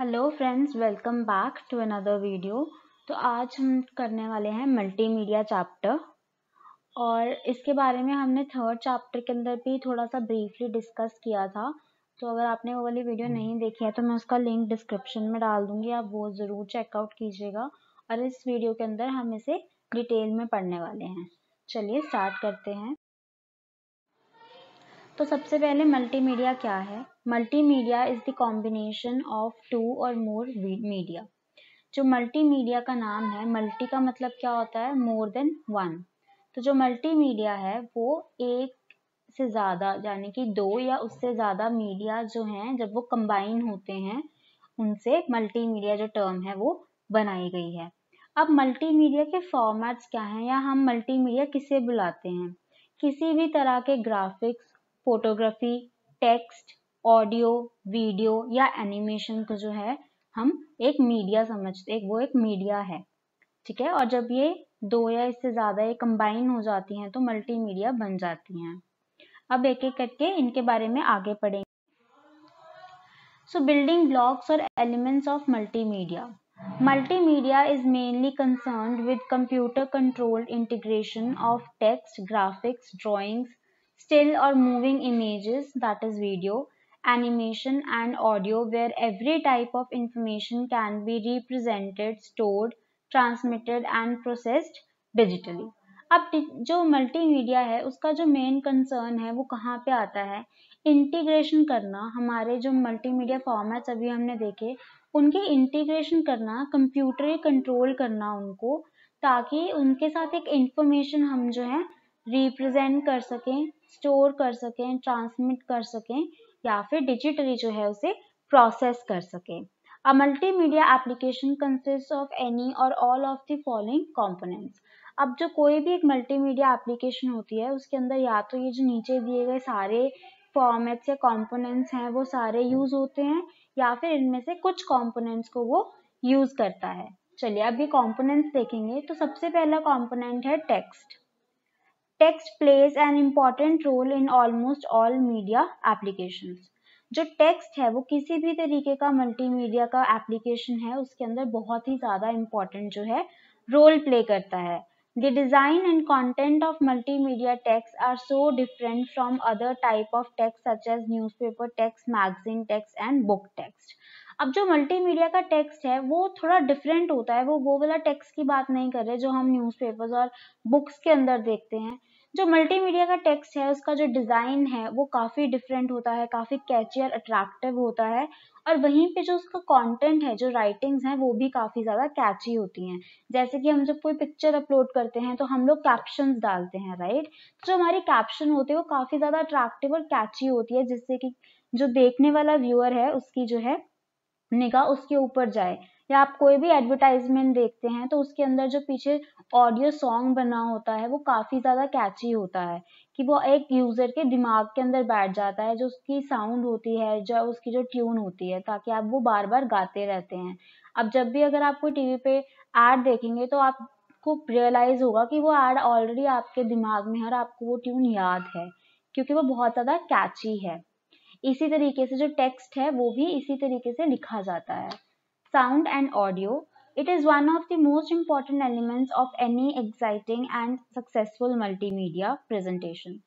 Hello friends welcome back to another video तो आज हम करने वाले हैं मल्टीमीडिया चैप्टर और इसके बारे में हमने थर्ड चैप्टर के अंदर भी थोड़ा सा ब्रीफली डिस्कस किया था तो अगर आपने वो वाली वीडियो नहीं हम्म। देखी है तो मैं उसका लिंक डिस्क्रिप्शन में डाल दूंगी आप वो ज़रूर चेकआउट कीजिएगा और इस वीडियो के अंदर हम इसे डिटेल में पढ़ने वाले हैं चलिए स्टार्ट करते हैं तो सबसे पहले मल्टीमीडिया क्या है multimedia is the combination of two or more media जो मल्टीमीडिया का नाम है मल्टी का मतलब क्या होता है मोर देन वन तो जो मल्टीमीडिया है वो एक से ज़्यादा यानी कि दो या उससे ज़्यादा मीडिया जो हैं जब वो कंबाइन होते हैं उनसे मल्टीमीडिया जो टर्म है वो बनाई गई है अब मल्टीमीडिया के फॉर्मेट्स क्या हैं या हम मल्टीमीडिया किसे बुलाते हैं किसी भी तरह के graphics photography text audio video या एनिमेशन को जो है हम एक मीडिया समझते वो एक मीडिया है ठीक है और जब ये दो या इससे ज्यादा ये कंबाइन हो जाती हैं तो मल्टीमीडिया बन जाती हैं अब एक एक करके इनके बारे में आगे पढ़ेंगे सो बिल्डिंग ब्लॉक्स और elements of multimedia multimedia is mainly concern with computer controlled integration of text graphics drawings still or moving images that is video animation and audio where every type of information can be represented stored transmitted and processed digitally अब जो multimedia है उसका जो main concern है वो कहाँ पे आता है इंटीग्रेशन करना हमारे जो मल्टीमीडिया फॉर्मेट्स अभी हमने देखे उनके इंटीग्रेशन करना कंप्यूटर कंट्रोल करना उनको ताकि उनके साथ एक इंफॉर्मेशन हम जो है रिप्रेजेंट कर सकें स्टोर कर सकें ट्रांसमिट कर सकें या फिर डिजिटली जो है उसे प्रोसेस कर सकें multi media application consist of any or all of the following components अब जो कोई भी एक मल्टी मीडिया एप्लीकेशन होती है उसके अंदर या तो ये जो नीचे दिए गए सारे फॉर्मेट्स या कॉम्पोनेंट्स हैं वो सारे यूज होते हैं या फिर इनमें से कुछ कॉम्पोनेंट्स को वो यूज करता है चलिए अब ये कॉम्पोनेंट्स देखेंगे तो सबसे पहला कॉम्पोनेंट है text text plays an important role in almost all media application जो टेक्स्ट है वो किसी भी तरीके का मल्टीमीडिया का एप्लीकेशन है उसके अंदर बहुत ही ज़्यादा इम्पॉर्टेंट जो है रोल प्ले करता है The design and content of texts are so different from other type of texts such as news paper texts magazine texts and book text अब जो मल्टीमीडिया का टेक्स्ट है वो थोड़ा डिफरेंट होता है वो वो वाला टेक्स्ट की बात नहीं कर रहे जो हम न्यूज़पेपर्स और बुक्स के अंदर देखते हैं जो मल्टीमीडिया का टेक्स्ट है उसका जो डिज़ाइन है वो काफ़ी डिफरेंट होता है काफ़ी कैचियर अट्रैक्टिव होता है और वहीं पे जो उसका कंटेंट है जो राइटिंग्स हैं वो भी काफ़ी ज़्यादा कैची होती हैं जैसे कि हम जब कोई पिक्चर अपलोड करते हैं तो हम लोग कैप्शन डालते हैं राइट तो जो हमारी कैप्शन होती है वो काफ़ी ज़्यादा अट्रैक्टिव और कैची होती है जिससे कि जो देखने वाला व्यूअर है उसकी जो है निगाह उसके ऊपर जाए या आप कोई भी एडवर्टाइजमेंट देखते हैं तो उसके अंदर जो पीछे ऑडियो सॉन्ग बना होता है वो काफ़ी ज़्यादा कैची होता है कि वो एक यूज़र के दिमाग के अंदर बैठ जाता है जो उसकी साउंड होती है जो उसकी जो ट्यून होती है ताकि आप वो बार बार गाते रहते हैं अब जब भी अगर आप कोई टी पे एड देखेंगे तो आपको रियलाइज़ होगा कि वो एड ऑलरेडी आपके दिमाग में है और आपको वो ट्यून याद है क्योंकि वो बहुत ज़्यादा कैची है इसी तरीके से जो टेक्स्ट है वो भी इसी तरीके से लिखा जाता है sound and audio, it is one of the most important elements of any exciting and successful multimedia presentation.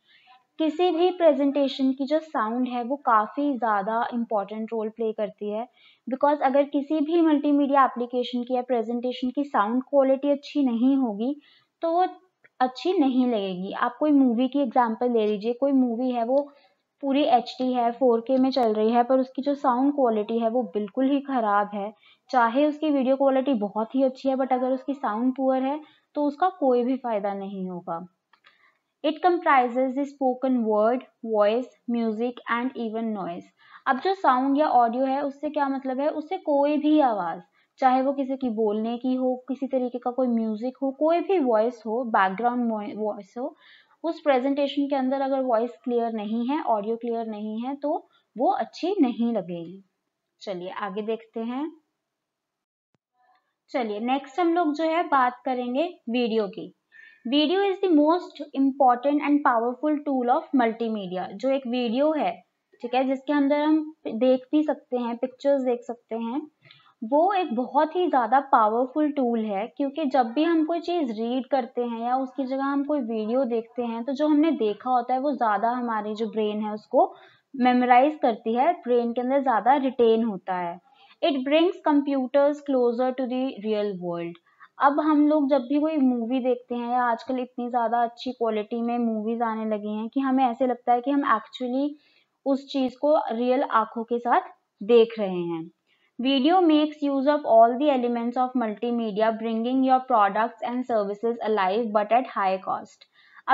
किसी भी प्रेजेंटेशन की जो साउंड है वो काफ़ी ज़्यादा इम्पॉर्टेंट रोल प्ले करती है बिकॉज अगर किसी भी मल्टीमीडिया एप्लीकेशन की या प्रेजेंटेशन की साउंड क्वालिटी अच्छी नहीं होगी तो वो अच्छी नहीं लगेगी आप कोई मूवी की एग्जांपल ले लीजिए कोई मूवी है वो पूरी एच है फोर में चल रही है पर उसकी जो साउंड क्वालिटी है वो बिल्कुल ही ख़राब है चाहे उसकी वीडियो क्वालिटी बहुत ही अच्छी है बट अगर उसकी साउंड पुअर है तो उसका कोई भी फायदा नहीं होगा it comprises the spoken word voice music and even noise अब जो साउंड या ऑडियो है उससे क्या मतलब है उससे कोई भी आवाज़ चाहे वो किसी की बोलने की हो किसी तरीके का कोई म्यूजिक हो कोई भी वॉइस हो बैकग्राउंड वॉइस हो उस प्रेजेंटेशन के अंदर अगर वॉइस क्लियर नहीं है ऑडियो क्लियर नहीं है तो वो अच्छी नहीं लगेगी चलिए आगे देखते हैं चलिए नेक्स्ट हम लोग जो है बात करेंगे वीडियो की video is the most important and powerful tool of multimedia जो एक वीडियो है ठीक है जिसके अंदर हम देख भी सकते हैं पिक्चर्स देख सकते हैं वो एक बहुत ही ज़्यादा पावरफुल टूल है क्योंकि जब भी हम कोई चीज़ रीड करते हैं या उसकी जगह हम कोई वीडियो देखते हैं तो जो हमने देखा होता है वो ज़्यादा हमारी जो ब्रेन है उसको मेमोराइज करती है ब्रेन के अंदर ज़्यादा रिटेन होता है it brings computers closer to the real world अब हम लोग जब भी कोई मूवी देखते हैं या आजकल इतनी ज़्यादा अच्छी क्वालिटी में मूवीज आने लगी हैं कि हमें ऐसे लगता है कि हम एक्चुअली उस चीज़ को रियल आँखों के साथ देख रहे हैं video makes use of all the elements of media bringing your products and services alive but at high cost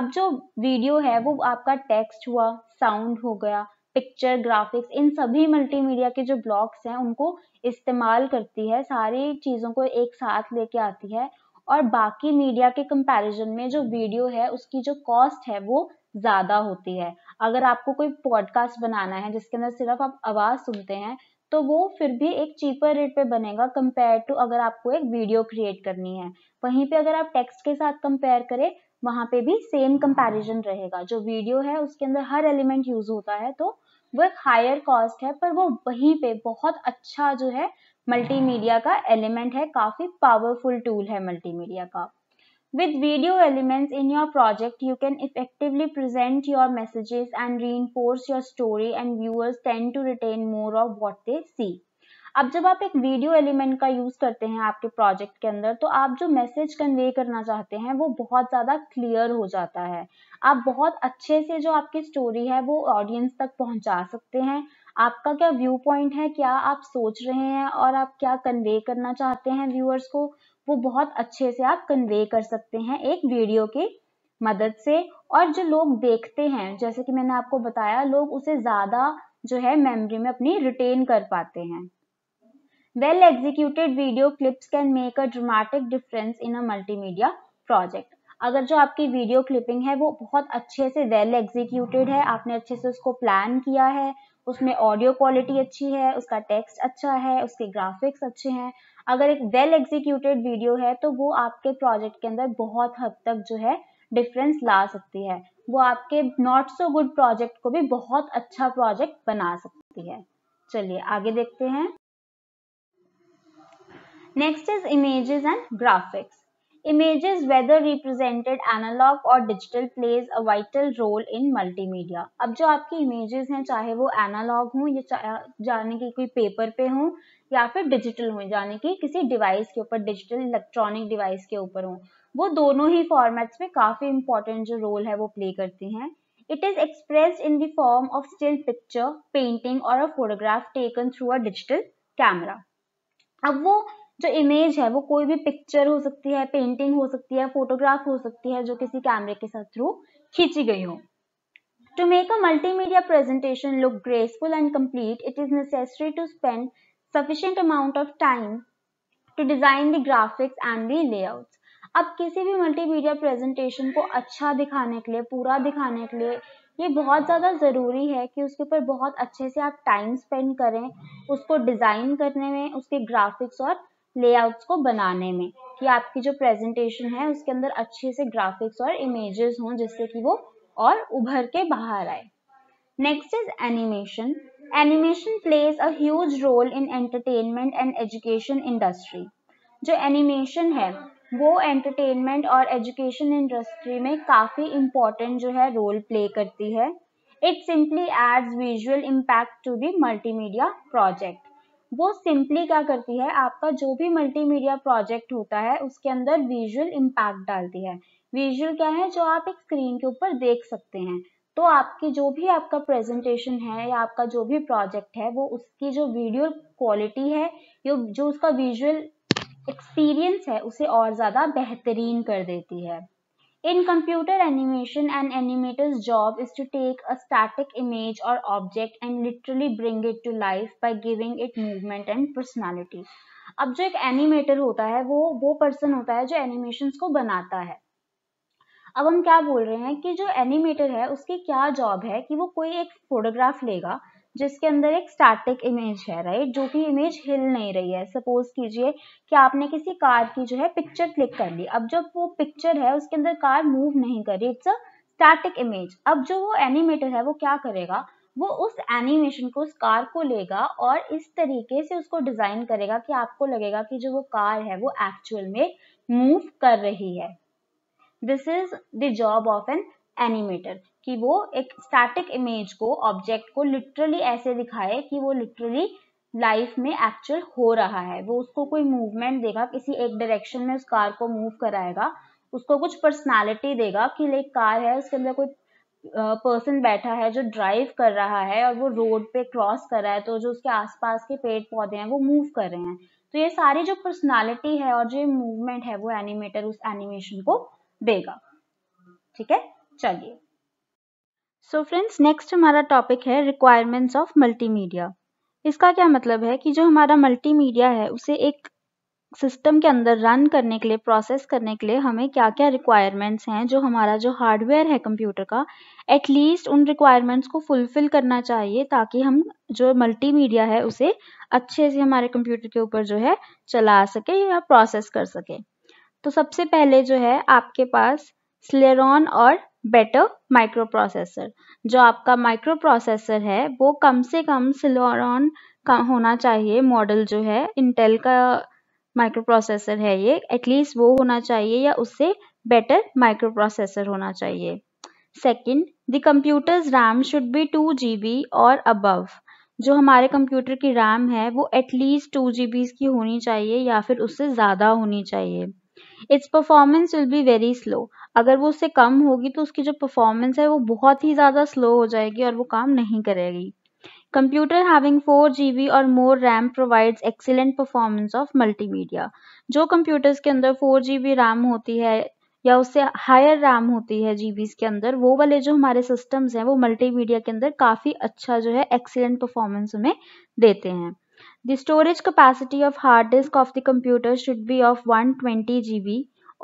अब जो वीडियो है वो आपका टेक्स्ट हुआ साउंड हो गया पिक्चर ग्राफिक्स इन सभी मल्टीमीडिया के जो ब्लॉक्स हैं उनको इस्तेमाल करती है सारी चीज़ों को एक साथ लेके आती है और बाकी मीडिया के कंपैरिजन में जो वीडियो है उसकी जो कॉस्ट है वो ज़्यादा होती है अगर आपको कोई पॉडकास्ट बनाना है जिसके अंदर सिर्फ आप आवाज़ सुनते हैं तो वो फिर भी एक चीपर रेट पे बनेगा कंपेयर टू अगर आपको एक वीडियो क्रिएट करनी है वहीं पे अगर आप टेक्स्ट के साथ कंपेयर करें वहाँ पे भी सेम कंपैरिजन रहेगा जो वीडियो है उसके अंदर हर एलिमेंट यूज़ होता है तो वो एक हायर कॉस्ट है पर वो वहीं पे बहुत अच्छा जो है मल्टीमीडिया का एलिमेंट है काफी पावरफुल टूल है मल्टीमीडिया का with video elements in your project you can effectively present your messages and री your story and viewers tend to retain more of what they see अब जब आप एक वीडियो एलिमेंट का यूज करते हैं आपके प्रोजेक्ट के अंदर तो आप जो मैसेज कन्वे करना चाहते हैं वो बहुत ज्यादा क्लियर हो जाता है आप बहुत अच्छे से जो आपकी स्टोरी है वो ऑडियंस तक पहुंचा सकते हैं आपका क्या व्यू पॉइंट है क्या आप सोच रहे हैं और आप क्या कन्वे करना चाहते हैं व्यूअर्स को वो बहुत अच्छे से आप कन्वे कर सकते हैं एक वीडियो के मदद से और जो लोग देखते हैं जैसे कि मैंने आपको बताया लोग उसे ज्यादा जो है मेमोरी में अपनी रिटेन कर पाते हैं Well executed video clips can make a dramatic difference in a multimedia project. अगर जो आपकी वीडियो क्लिपिंग है वो बहुत अच्छे से वेल एग्जीक्यूटेड है आपने अच्छे से उसको प्लान किया है उसमें ऑडियो क्वालिटी अच्छी है उसका टेक्स्ट अच्छा है उसके ग्राफिक्स अच्छे हैं अगर एक वेल एग्जीक्यूटेड वीडियो है तो वो आपके प्रोजेक्ट के अंदर बहुत हद तक जो है डिफरेंस ला सकती है वो आपके नॉट सो गुड प्रोजेक्ट को भी बहुत अच्छा प्रोजेक्ट बना सकती है चलिए आगे देखते हैं Next is images and graphics. Images, whether represented analog or digital, plays a vital role in multimedia. अब जो आपकी images हैं चाहे वो analog हों या जाने की कोई paper पे हों या फिर digital हों जाने की किसी device के ऊपर digital electronic device के ऊपर हों वो दोनों ही formats में काफ़ी important जो role है वो play करती हैं It is expressed in the form of still picture, painting or a photograph taken through a digital camera. अब वो जो इमेज है वो कोई भी पिक्चर हो सकती है पेंटिंग हो सकती है फोटोग्राफ हो सकती है जो किसी कैमरे के साथ थ्रू खींची गई हो to make a multimedia presentation look graceful and complete it is necessary to spend sufficient amount of time to design the graphics and the layouts. अब किसी भी मल्टीमीडिया प्रेजेंटेशन को अच्छा दिखाने के लिए पूरा दिखाने के लिए ये बहुत ज़्यादा ज़रूरी है कि उसके ऊपर बहुत अच्छे से आप टाइम स्पेंड करें उसको डिज़ाइन करने में उसके ग्राफिक्स और लेआउट्स को बनाने में कि आपकी जो प्रेजेंटेशन है उसके अंदर अच्छे से ग्राफिक्स और इमेजेस हों जिससे कि वो और उभर के बाहर आए next is animation animation plays a huge role in entertainment and education industry जो एनिमेशन है वो एंटरटेनमेंट और एजुकेशन इंडस्ट्री में काफ़ी इम्पोर्टेंट जो है रोल प्ले करती है it simply adds visual impact to the multimedia project वो सिंपली क्या करती है आपका जो भी मल्टीमीडिया प्रोजेक्ट होता है उसके अंदर विजुअल इम्पैक्ट डालती है विजुअल क्या है जो आप एक स्क्रीन के ऊपर देख सकते हैं तो आपकी जो भी आपका प्रेजेंटेशन है या आपका जो भी प्रोजेक्ट है वो उसकी जो वीडियो क्वालिटी है जो जो उसका विजुअल एक्सपीरियंस है उसे और ज़्यादा बेहतरीन कर देती है In computer animation, an animator's job is to take a static image or object and literally bring it to life by giving it movement and personality. अब जो एक एनिमेटर होता है वो वो पर्सन होता है जो एनिमेशन को बनाता है अब हम क्या बोल रहे हैं कि जो एनिमेटर है उसकी क्या जॉब है कि वो कोई एक फोटोग्राफ लेगा जिसके अंदर एक स्टैटिक इमेज है राइट जो कि इमेज हिल नहीं रही है सपोज कीजिए कि आपने किसी कार की जो है पिक्चर क्लिक कर ली अब जब वो पिक्चर है उसके अंदर कार मूव नहीं कर रही इट्स अ स्टैटिक इमेज अब जो वो एनिमेटर है वो क्या करेगा वो उस एनिमेशन को उस कार को लेगा और इस तरीके से उसको डिजाइन करेगा कि आपको लगेगा कि जो वो कार है वो एक्चुअल में मूव कर रही है this is the job of an animator कि वो एक स्टैटिक इमेज को ऑब्जेक्ट को लिटरली ऐसे दिखाए कि वो लिटरली लाइफ में एक्चुअल हो रहा है वो उसको कोई मूवमेंट देगा किसी एक डायरेक्शन में उस कार को मूव कराएगा उसको कुछ पर्सनालिटी देगा कि लाइक कार है उसके अंदर कोई पर्सन बैठा है जो ड्राइव कर रहा है और वो रोड पे क्रॉस कर रहा है तो जो उसके आसपास के पेड़ पौधे हैं वो मूव कर रहे हैं तो ये सारी जो पर्सनालिटी है और जो मूवमेंट है वो एनिमेटर उस एनिमेशन को देगा ठीक है चलिए सो फ्रेंड्स नेक्स्ट हमारा टॉपिक है रिक्वायरमेंट्स ऑफ मल्टीमीडिया इसका क्या मतलब है कि जो हमारा मल्टीमीडिया है उसे एक सिस्टम के अंदर रन करने के लिए प्रोसेस करने के लिए हमें क्या क्या रिक्वायरमेंट्स हैं जो हमारा जो हार्डवेयर है कंप्यूटर का एटलीस्ट उन रिक्वायरमेंट्स को फुलफिल करना चाहिए ताकि हम जो मल्टीमीडिया है उसे अच्छे से हमारे कंप्यूटर के ऊपर जो है चला सके या प्रोसेस कर सके तो सबसे पहले जो है आपके पास स्लेरॉन और बेटर माइक्रोप्रोसेसर जो आपका माइक्रोप्रोसेसर है वो कम से कम सिलोरॉन का होना चाहिए मॉडल जो है इंटेल का माइक्रोप्रोसेसर है ये एटलीस्ट वो होना चाहिए या उससे बेटर माइक्रोप्रोसेसर होना चाहिए second the computer's RAM should be two G or above जो हमारे कंप्यूटर की रैम है वो एटलीस्ट टू जी की होनी चाहिए या फिर उससे ज़्यादा होनी चाहिए its performance will be very slow अगर वो उससे कम होगी तो उसकी जो परफॉर्मेंस है वो बहुत ही ज़्यादा स्लो हो जाएगी और वो काम नहीं करेगी computer having G B or more RAM provides excellent performance of multimedia जो कंप्यूटर्स के अंदर जी जीबी रैम होती है या उससे हायर रैम होती है जीबीज के अंदर वो वाले जो हमारे सिस्टम्स हैं वो मल्टीमीडिया के अंदर काफ़ी अच्छा जो है एक्सीलेंट परफॉर्मेंस हमें देते हैं The storage capacity of hard disk of the computer should be of 120 GB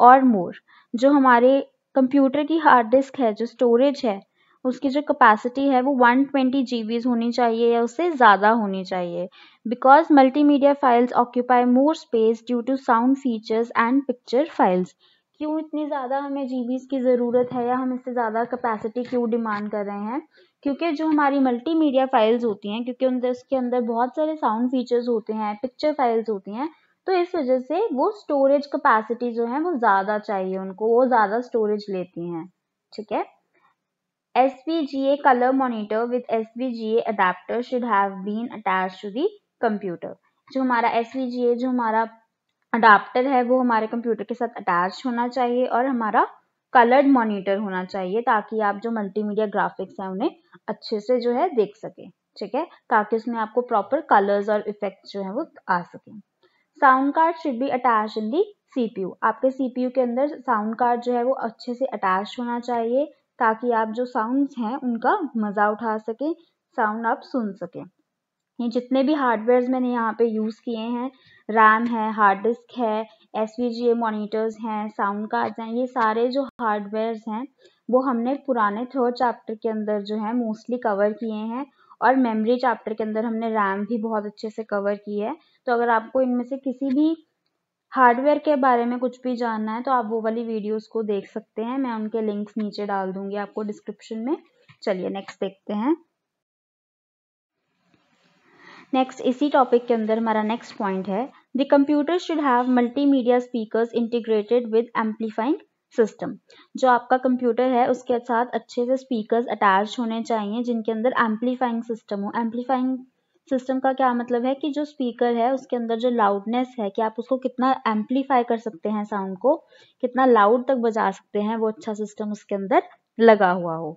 और मोर जो हमारे कंप्यूटर की हार्ड डिस्क है जो स्टोरेज है उसकी जो कैपेसिटी है वो 120 ट्वेंटी होनी चाहिए या उससे ज़्यादा होनी चाहिए because multimedia files occupy more space due to sound features and picture files क्यों इतनी ज़्यादा हमें जी की ज़रूरत है या हम इससे ज़्यादा कैपेसिटी क्यों डिमांड कर रहे हैं क्योंकि जो हमारी मल्टीमीडिया फाइल्स होती हैं क्योंकि उनके उसके अंदर बहुत सारे साउंड फीचर्स होते हैं पिक्चर फाइल्स होती हैं तो इस वजह से वो स्टोरेज कैपेसिटी जो है वो ज़्यादा चाहिए उनको वो ज़्यादा स्टोरेज लेती हैं ठीक है S V G A colour monitor with S V G A adapter should have been attach to the computer जो हमारा एस वी जी ए जो हमारा अडाप्टर है वो हमारे कंप्यूटर के साथ अटैच होना चाहिए और हमारा कलर्ड मॉनिटर होना चाहिए ताकि आप जो मल्टीमीडिया ग्राफिक्स हैं उन्हें अच्छे से जो है देख सकें ठीक है ताकि उसमें आपको प्रॉपर कलर्स और इफेक्ट जो है वो आ सके sound card should be attach in the CPU आपके सीपीयू के अंदर साउंड कार्ड जो है वो अच्छे से अटैच होना चाहिए ताकि आप जो साउंड हैं उनका मज़ा उठा सकें साउंड आप सुन सकें ये जितने भी हार्डवेयर मैंने यहाँ पे यूज़ किए हैं रैम है हार्ड डिस्क है एस मॉनिटर्स हैं साउंड कार्ड्स हैं ये सारे जो हार्डवेयर्स हैं वो हमने पुराने थर्ड चैप्टर के अंदर जो है मोस्टली कवर किए हैं और मेमोरी चैप्टर के अंदर हमने रैम भी बहुत अच्छे से कवर की है तो अगर आपको इनमें से किसी भी हार्डवेयर के बारे में कुछ भी जानना है तो आप वो वाली वीडियोस को देख सकते हैं मैं उनके लिंक्स नीचे डाल दूंगी आपको डिस्क्रिप्शन में चलिए नेक्स्ट देखते हैं नेक्स्ट इसी टॉपिक के अंदर हमारा नेक्स्ट पॉइंट है the computer should have media speaker integrated with amplifying system जो आपका कंप्यूटर है उसके साथ अच्छे से स्पीकर्स अटैच होने चाहिए जिनके अंदर एम्पलीफाइंग सिस्टम हो एम्पलीफाइंग सिस्टम का क्या मतलब है कि जो स्पीकर है उसके अंदर जो लाउडनेस है कि आप उसको कितना एम्पलीफाई कर सकते हैं साउंड को कितना लाउड तक बजा सकते हैं वो अच्छा सिस्टम उसके अंदर लगा हुआ हो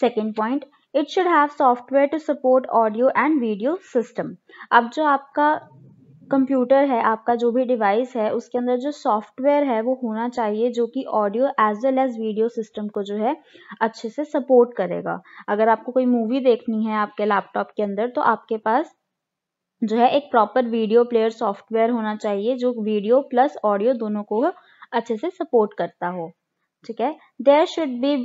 second point it should have software to support audio and video system अब जो आपका कंप्यूटर है आपका जो भी डिवाइस है उसके अंदर जो सॉफ्टवेयर है वो होना चाहिए जो कि audio as well as video system को जो है अच्छे से सपोर्ट करेगा अगर आपको कोई मूवी देखनी है आपके लैपटॉप के अंदर तो आपके पास जो है एक प्रॉपर वीडियो प्लेयर सॉफ्टवेयर होना चाहिए जो वीडियो प्लस ऑडियो दोनों को अच्छे से सपोर्ट करता हो ठीक है there should be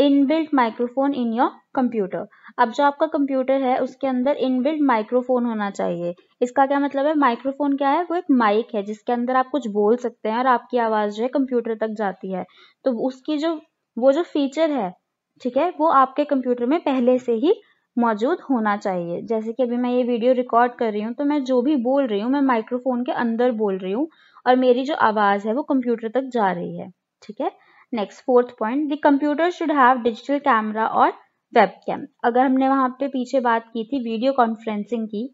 inbuilt microphone in your computer अब जो आपका कंप्यूटर है उसके अंदर इनबिल्ट माइक्रोफोन होना चाहिए इसका क्या मतलब है माइक्रोफोन क्या है वो एक माइक है जिसके अंदर आप कुछ बोल सकते हैं और आपकी आवाज़ जो है कंप्यूटर तक जाती है तो उसकी जो वो जो फीचर है ठीक है वो आपके कंप्यूटर में पहले से ही मौजूद होना चाहिए जैसे कि अभी मैं ये वीडियो रिकॉर्ड कर रही हूँ तो मैं जो भी बोल रही हूँ मैं माइक्रोफोन के अंदर बोल रही हूँ और मेरी जो आवाज़ है वो कंप्यूटर तक जा रही है ठीक है next fourth point the computer should have digital camera और वेबकैम अगर हमने वहां पे पीछे बात की थी वीडियो कॉन्फ्रेंसिंग की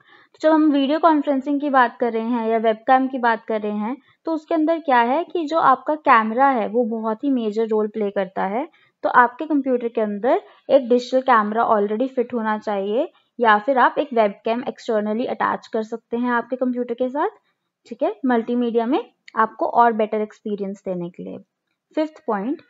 तो जब हम वीडियो कॉन्फ्रेंसिंग की बात कर रहे हैं या वेबकैम की बात कर रहे हैं तो उसके अंदर क्या है कि जो आपका कैमरा है वो बहुत ही मेजर रोल प्ले करता है तो आपके कंप्यूटर के अंदर एक डिजिटल कैमरा ऑलरेडी फिट होना चाहिए या फिर आप एक वेबकैम एक्सटर्नली अटैच कर सकते हैं आपके कंप्यूटर के साथ ठीक है मल्टीमीडिया में आपको और बेटर एक्सपीरियंस देने के लिए fifth point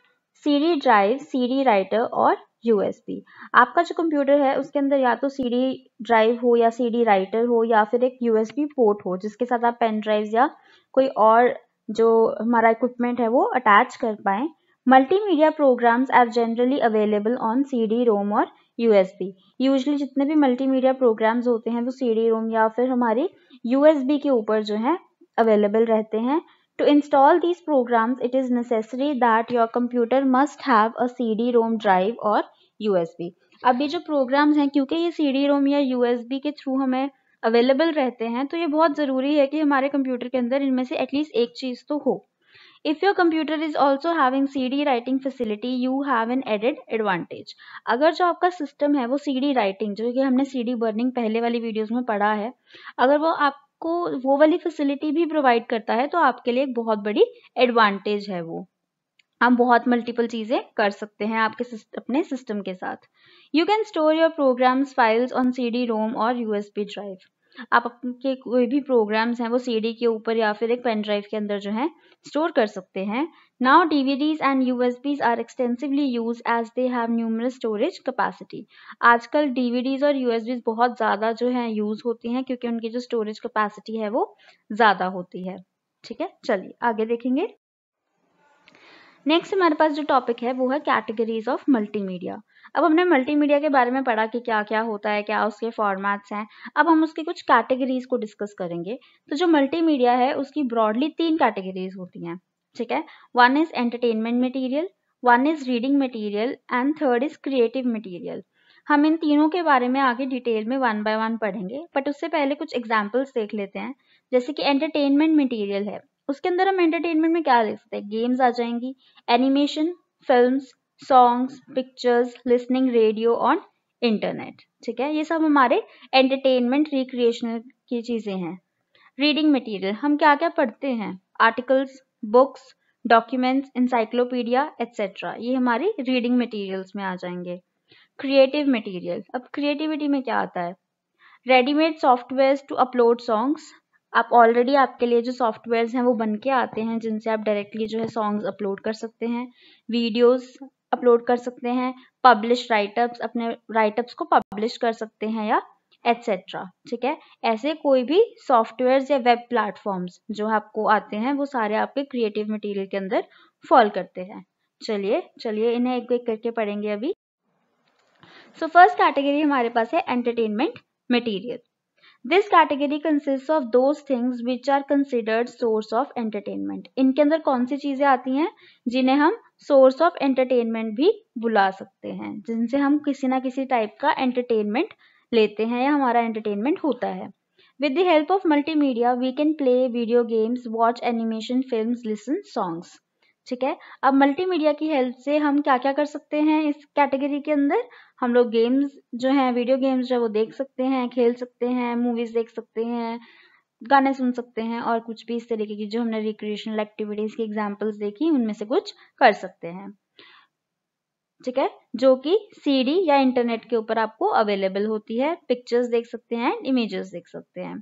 CD drive CD writer और यूएसबी आपका जो कंप्यूटर है उसके अंदर या तो सीडी ड्राइव हो या सीडी राइटर हो या फिर एक यूएसबी पोर्ट हो जिसके साथ आप पेन ड्राइव या कोई और जो हमारा इक्विपमेंट है वो अटैच कर पाए multimedia programs are generally available on CD ROM और यूएसबी यूजली जितने भी मल्टीमीडिया प्रोग्राम्स होते हैं वो सीडी रोम या फिर हमारी यूएसबी के ऊपर जो है अवेलेबल रहते हैं To install these programs, it is necessary that your computer must have a CD-ROM drive or USB. अब ये जो programs हैं क्योंकि ये सी डी रोम या यू एस बी के थ्रू हमें अवेलेबल रहते हैं तो ये बहुत ज़रूरी है कि हमारे कंप्यूटर के अंदर इनमें से एटलीस्ट एक चीज़ तो हो if your computer is also having C D writing facility you have an added advantage अगर जो आपका सिस्टम है वो सी डी राइटिंग जो कि हमने सी डी बर्निंग पहले वाली वीडियोज़ में पढ़ा है अगर वो आप आपको वो वाली फैसिलिटी भी प्रोवाइड करता है तो आपके लिए एक बहुत बड़ी एडवांटेज है वो आप बहुत मल्टीपल चीज़ें कर सकते हैं आपके सिस्ट, अपने सिस्टम के साथ you can store your programs files on C D ROM और यूएसबी ड्राइव आप आपके कोई भी प्रोग्राम्स हैं वो सीडी के ऊपर या फिर एक पेन ड्राइव के अंदर जो है स्टोर कर सकते हैं now DVDs and USBs are extensively use as they have numerous storage capacity आजकल डीवीडीज और यूएसबीज बहुत ज़्यादा जो है यूज़ होती हैं क्योंकि उनकी जो स्टोरेज कैपेसिटी है वो ज़्यादा होती है ठीक है चलिए आगे देखेंगे नेक्स्ट हमारे पास जो टॉपिक है वो है कैटेगरीज ऑफ मल्टीमीडिया अब हमने मल्टीमीडिया के बारे में पढ़ा कि क्या क्या होता है क्या उसके फॉर्मेट्स हैं अब हम उसके कुछ कैटेगरीज को डिस्कस करेंगे तो जो मल्टीमीडिया है उसकी ब्रॉडली तीन कैटेगरीज होती हैं ठीक है one is entertainment material one is reading material and third is creative material हम इन तीनों के बारे में आगे डिटेल में वन बाय वन पढ़ेंगे बट उससे पहले कुछ एग्जाम्पल्स देख लेते हैं जैसे कि एंटरटेनमेंट मटेरियल है उसके अंदर हम एंटरटेनमेंट में क्या लिख सकते हैं गेम्स आ जाएंगी animation film songs pictures listening radio on internet ठीक है ये सब हमारे एंटरटेनमेंट रिक्रिएशनल की चीज़ें हैं रीडिंग मटेरियल हम क्या क्या पढ़ते हैं articles books documents encyclopedia etcetera ये हमारे रीडिंग मटेरियल्स में आ जाएंगे क्रिएटिव मटेरियल अब क्रिएटिविटी में क्या आता है readymade software to upload songs आप ऑलरेडी आपके लिए जो सॉफ्टवेयर्स हैं वो बन के आते हैं जिनसे आप डायरेक्टली जो है सॉन्ग्स अपलोड कर सकते हैं वीडियोस अपलोड कर सकते हैं पब्लिश राइटअप्स अपने राइटअप्स को पब्लिश कर सकते हैं या एट्सेट्रा ठीक है ऐसे कोई भी सॉफ्टवेयर या वेब प्लेटफॉर्म्स जो आपको आते हैं वो सारे आपके क्रिएटिव मटीरियल के अंदर फॉल करते हैं चलिए चलिए इन्हें एक एक करके पढ़ेंगे अभी सो फर्स्ट कैटेगरी हमारे पास है entertainment material this category consist of those things which are considered source of entertainment इनके अंदर कौन सी चीजें आती हैं जिन्हें हम सोर्स ऑफ एंटरटेनमेंट भी बुला सकते हैं जिनसे हम किसी ना किसी टाइप का एंटरटेनमेंट लेते हैं या हमारा एंटरटेनमेंट होता है with the help of multimedia we can play video games watch animation film listen songs ठीक है अब मल्टीमीडिया की हेल्प से हम क्या क्या कर सकते हैं इस कैटेगरी के अंदर हम लोग गेम्स जो हैं वीडियो गेम्स जो है वो देख सकते हैं खेल सकते हैं मूवीज देख सकते हैं गाने सुन सकते हैं और कुछ भी इस तरीके की जो हमने रिक्रिएशनल एक्टिविटीज की एग्जाम्पल्स देखी उनमें से कुछ कर सकते हैं ठीक है जो कि सीडी या इंटरनेट के ऊपर आपको अवेलेबल होती है पिक्चर्स देख सकते हैं इमेजेस देख सकते हैं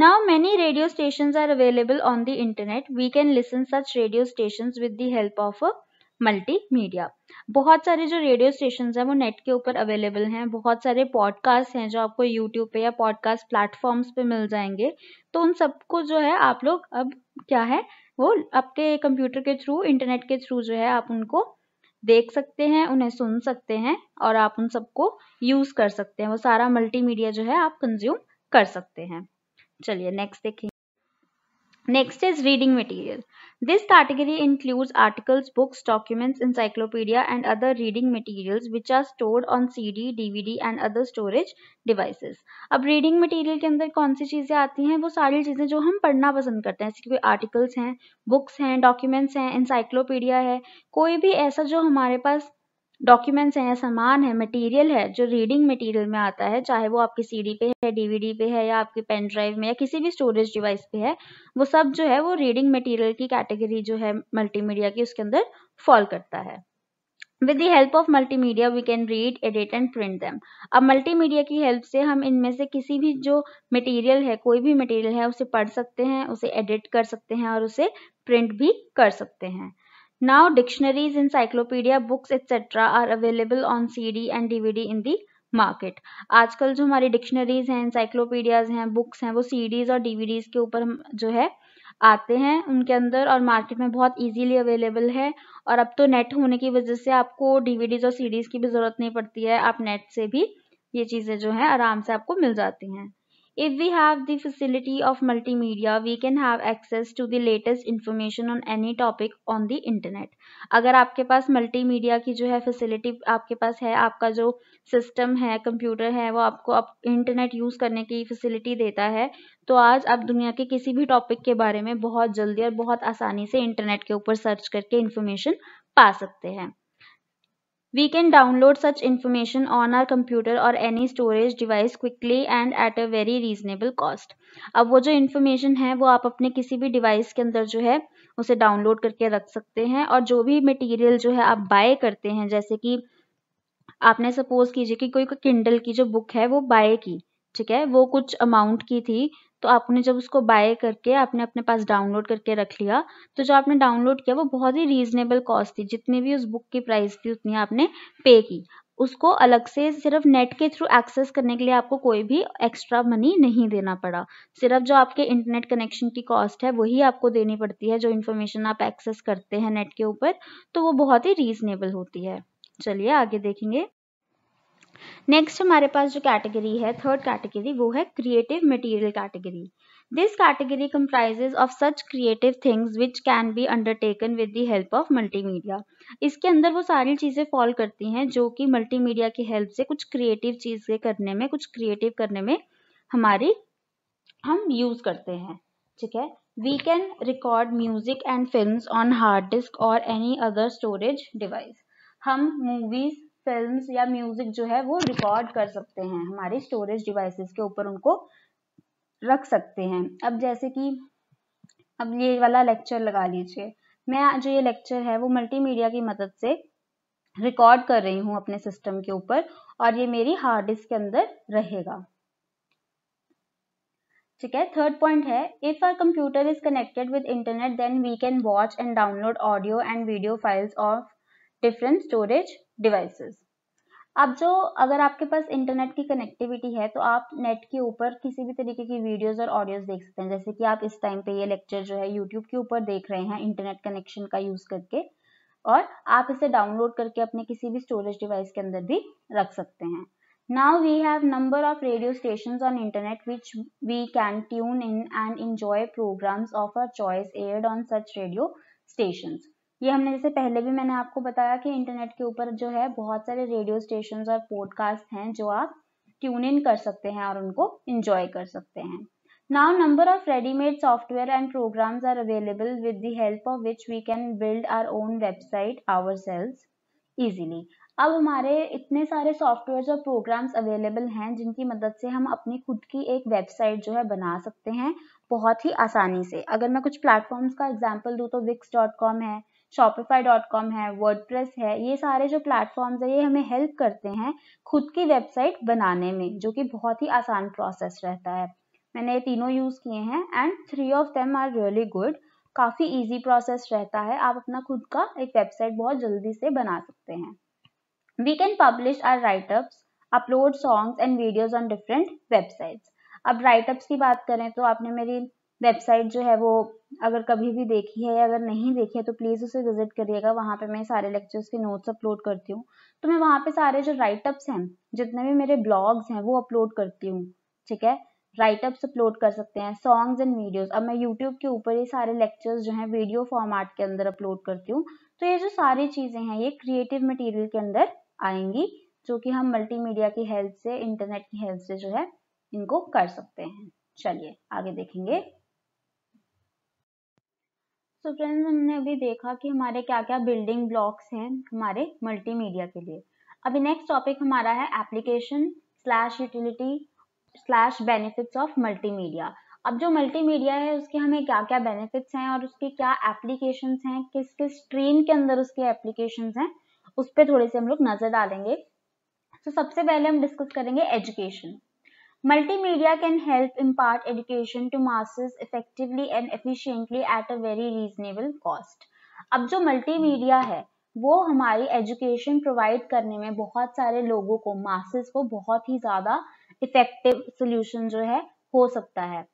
Now many radio stations are available on the internet. We can listen such radio stations with the help of a multimedia बहुत सारे जो रेडियो स्टेशन हैं वो नेट के ऊपर अवेलेबल हैं बहुत सारे पॉडकास्ट हैं जो आपको यूट्यूब पे या पॉडकास्ट प्लेटफॉर्म्स पे मिल जाएंगे तो उन सबको जो है आप लोग अब क्या है वो आपके कंप्यूटर के थ्रू इंटरनेट के थ्रू जो है आप उनको देख सकते हैं उन्हें सुन सकते हैं और आप उन सबको यूज़ कर सकते हैं वो सारा मल्टीमीडिया जो है आप कंज्यूम कर सकते हैं चलिए नेक्स्ट देखिए next is reading material this category includes articles books documents encyclopedia and other reading materials which are stored on C D D V D and other storage devices अब reading material के अंदर कौन सी चीज़ें आती हैं वो सारी चीज़ें जो हम पढ़ना पसंद करते हैं जैसे कोई आर्टिकल्स हैं बुक्स हैं डॉक्यूमेंट्स हैं इनसाइक्लोपीडिया है कोई भी ऐसा जो हमारे पास डॉक्यूमेंट्स हैं सामान है मटेरियल है जो रीडिंग मटेरियल में आता है चाहे वो आपकी सीडी पे है डीवीडी पे है या आपके पेन ड्राइव में या किसी भी स्टोरेज डिवाइस पे है वो सब जो है वो रीडिंग मटेरियल की कैटेगरी जो है मल्टीमीडिया की उसके अंदर फॉल करता है with the help of multimedia we can read edit and print them अब मल्टीमीडिया की हेल्प से हम इनमें से किसी भी जो मटेरियल है कोई भी मटेरियल है उसे पढ़ सकते हैं उसे एडिट कर सकते हैं और उसे प्रिंट भी कर सकते हैं Now dictionaries, encyclopedia, books etc. are available on CD and DVD in the market आजकल जो हमारी डिक्शनरीज हैं इंसाइक्लोपीडियाज हैं बुक्स हैं वो सीडीज और डीवीडीज के ऊपर जो है आते हैं उनके अंदर और मार्केट में बहुत इजीली अवेलेबल है और अब तो नेट होने की वजह से आपको डीवीडीज और सीडीज की भी ज़रूरत नहीं पड़ती है आप नेट से भी ये चीज़ें जो है आराम से आपको मिल जाती हैं If we have the facility of multimedia, we can have access to the latest information on any topic on the internet. अगर आपके पास multimedia की जो है facility आपके पास है आपका जो system है computer है वो आपको आप internet use करने की facility देता है तो आज आप दुनिया के किसी भी topic के बारे में बहुत जल्दी और बहुत आसानी से internet के ऊपर search करके information पा सकते हैं We can download such information on our computer or any storage device quickly and at a very reasonable cost. अब वो जो information है वो आप अपने किसी भी device के अंदर जो है उसे download करके रख सकते हैं और जो भी material जो है आप buy करते हैं जैसे कि आपने suppose कीजिए कि कोई Kindle की जो book है वो buy की ठीक है वो कुछ amount की थी तो आपने जब उसको बाय करके आपने अपने पास डाउनलोड करके रख लिया तो जो आपने डाउनलोड किया वो बहुत ही रीजनेबल कॉस्ट थी जितनी भी उस बुक की प्राइस थी उतनी आपने पे की उसको अलग से सिर्फ नेट के थ्रू एक्सेस करने के लिए आपको कोई भी एक्स्ट्रा मनी नहीं देना पड़ा सिर्फ जो आपके इंटरनेट कनेक्शन की कॉस्ट है वही आपको देनी पड़ती है जो इन्फॉर्मेशन आप एक्सेस करते हैं नेट के ऊपर तो वो बहुत ही रीजनेबल होती है चलिए आगे देखेंगे नेक्स्ट हमारे पास जो कैटेगरी है थर्ड कैटेगरी वो है creative material category this category comprises of such creative things which can be undertaken with the help of multimedia इसके अंदर वो सारी चीज़ें फॉल करती हैं जो कि मल्टीमीडिया की हेल्प से कुछ क्रिएटिव चीज़ें करने में कुछ क्रिएटिव करने में हमारी हम यूज़ करते हैं ठीक है we can record music and film on hard disk और एनी अदर स्टोरेज डिवाइस हम मूवीज फिल्म या म्यूजिक जो है वो रिकॉर्ड कर सकते हैं हमारे स्टोरेज डिवाइसेस के ऊपर उनको रख सकते हैं अब जैसे कि अब ये वाला लेक्चर लगा लीजिए मैं जो ये लेक्चर है वो मल्टीमीडिया की मदद से रिकॉर्ड कर रही हूँ अपने सिस्टम के ऊपर और ये मेरी हार्ड डिस्क के अंदर रहेगा ठीक है थर्ड पॉइंट है if our computer is connected with internet then we can watch and download audio and video files of different storage devices अब जो अगर आपके पास इंटरनेट की कनेक्टिविटी है तो आप नेट के ऊपर किसी भी तरीके की वीडियोस और ऑडियोस देख सकते हैं जैसे कि आप इस टाइम पे ये लेक्चर जो है यूट्यूब के ऊपर देख रहे हैं इंटरनेट कनेक्शन का यूज़ करके और आप इसे डाउनलोड करके अपने किसी भी स्टोरेज डिवाइस के अंदर भी रख सकते हैं now we have number of radio station on internet which we can tune in and enjoy programs of our choice air on such radio station ये हमने जैसे पहले भी मैंने आपको बताया कि इंटरनेट के ऊपर जो है बहुत सारे रेडियो स्टेशन और पॉडकास्ट हैं जो आप ट्यून इन कर सकते हैं और उनको इंजॉय कर सकते हैं now number of readymade software and program are available with with help of which we can build our own website ourselves easily. अब हमारे इतने सारे सॉफ्टवेयर और प्रोग्राम्स अवेलेबल हैं जिनकी मदद से हम अपनी खुद की एक वेबसाइट जो है बना सकते हैं बहुत ही आसानी से अगर मैं कुछ प्लेटफॉर्म्स का एग्जाम्पल दूँ तो विक्स डॉट कॉम है शॉपिफाई डॉट कॉम है वर्ड है ये सारे जो प्लेटफॉर्म्स है ये हमें हेल्प करते हैं खुद की वेबसाइट बनाने में जो कि बहुत ही आसान प्रोसेस रहता है मैंने ये तीनों यूज़ किए हैं and three of them are really good काफ़ी इजी प्रोसेस रहता है आप अपना खुद का एक वेबसाइट बहुत जल्दी से बना सकते हैं we can publish our writeups upload songs and videos on different websites अब राइटअप्स की बात करें तो आपने मेरी वेबसाइट जो है वो अगर कभी भी देखी है या अगर नहीं देखी है तो प्लीज़ उसे विजिट करिएगा वहाँ पे मैं सारे लेक्चर्स के नोट्स अपलोड करती हूँ तो मैं वहाँ पे सारे जो राइटअप्स हैं जितने भी मेरे ब्लॉग्स हैं वो अपलोड करती हूँ ठीक है राइटअप्स अपलोड कर सकते हैं सॉन्ग्स एंड वीडियोस अब मैं यूट्यूब के ऊपर ये सारे लेक्चर्स जो हैं वीडियो फॉर्मेट के अंदर अपलोड करती हूँ तो ये जो सारी चीज़ें हैं ये क्रिएटिव मटीरियल के अंदर आएंगी जो कि हम मल्टीमीडिया की हेल्प से इंटरनेट की हेल्प से जो है इनको कर सकते हैं चलिए आगे देखेंगे सो फ्रेंड्स हमने अभी देखा कि हमारे क्या क्या बिल्डिंग ब्लॉक्स हैं हमारे मल्टीमीडिया के लिए अभी नेक्स्ट टॉपिक हमारा है application slash utility slash benefits of multimedia अब जो मल्टीमीडिया है उसके हमें क्या क्या बेनिफिट्स हैं और उसकी क्या एप्लीकेशन हैं किस किस स्ट्रीम के अंदर उसके एप्लीकेशन हैं उस पर थोड़ी सी हम लोग नज़र डालेंगे तो सबसे पहले हम डिस्कस करेंगे education Multimedia can help impart education to masses effectively and efficiently at a very reasonable cost. अब जो मल्टीमीडिया है वो हमारी एजुकेशन प्रोवाइड करने में बहुत सारे लोगों को मासेस को बहुत ही ज़्यादा इफेक्टिव सोल्यूशन जो है हो सकता है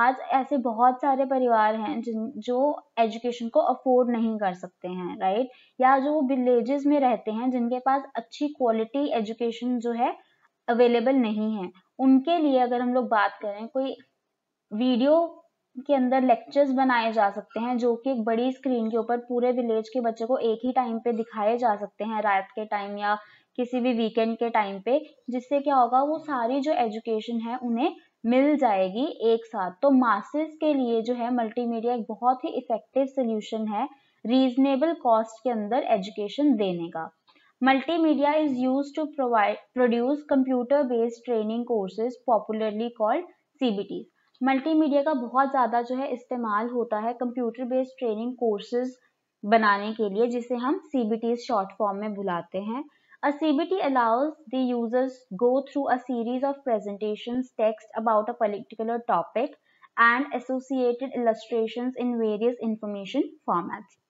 आज ऐसे बहुत सारे परिवार हैं जिन जो एजुकेशन को अफोर्ड नहीं कर सकते हैं राइट या जो विलेजेस में रहते हैं जिनके पास अच्छी क्वालिटी एजुकेशन जो है अवेलेबल नहीं है उनके लिए अगर हम लोग बात करें कोई वीडियो के अंदर लेक्चर्स बनाए जा सकते हैं जो कि एक बड़ी स्क्रीन के ऊपर पूरे विलेज के बच्चे को एक ही टाइम पे दिखाए जा सकते हैं रात के टाइम या किसी भी वीकेंड के टाइम पे जिससे क्या होगा वो सारी जो एजुकेशन है उन्हें मिल जाएगी एक साथ तो मासेस के लिए जो है मल्टीमीडिया एक बहुत ही इफेक्टिव सोल्यूशन है रीजनेबल कॉस्ट के अंदर एजुकेशन देने का Multimedia is used to provide, produce computer-based training courses popularly called CBTs. Multimedia का बहुत ज़्यादा जो है इस्तेमाल होता है कंप्यूटर बेस्ड ट्रेनिंग कोर्सेज बनाने के लिए जिसे हम सी शॉर्ट फॉर्म में बुलाते हैं A CBT allows the users go through a series of presentations text about a particular topic and associated illustrations in various information formats.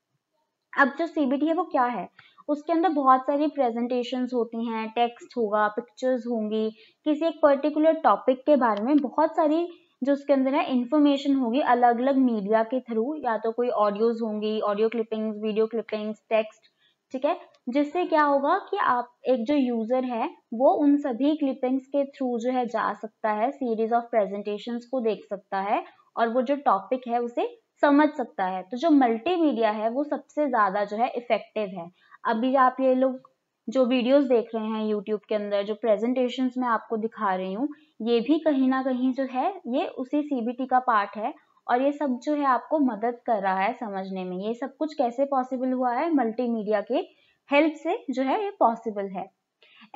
अब जो CBT है वो क्या है उसके अंदर बहुत सारी प्रेजेंटेशंस होती हैं टेक्स्ट होगा पिक्चर्स होंगी किसी एक पर्टिकुलर टॉपिक के बारे में बहुत सारी जो उसके अंदर है इन्फॉर्मेशन होगी अलग अलग मीडिया के थ्रू या तो कोई ऑडियोज होंगी audio clippings video clippings text ठीक है जिससे क्या होगा कि आप एक जो यूजर है वो उन सभी क्लिपिंग्स के थ्रू जो है जा सकता है सीरीज ऑफ प्रेजेंटेशंस को देख सकता है और वो जो टॉपिक है उसे समझ सकता है तो जो मल्टीमीडिया है वो सबसे ज़्यादा जो है इफेक्टिव है अभी आप ये लोग जो वीडियोस देख रहे हैं यूट्यूब के अंदर जो प्रेजेंटेशन मैं आपको दिखा रही हूँ ये भी कहीं ना कहीं जो है ये उसी सीबीटी का पार्ट है और ये सब जो है आपको मदद कर रहा है समझने में ये सब कुछ कैसे पॉसिबल हुआ है मल्टीमीडिया के हेल्प से जो है ये पॉसिबल है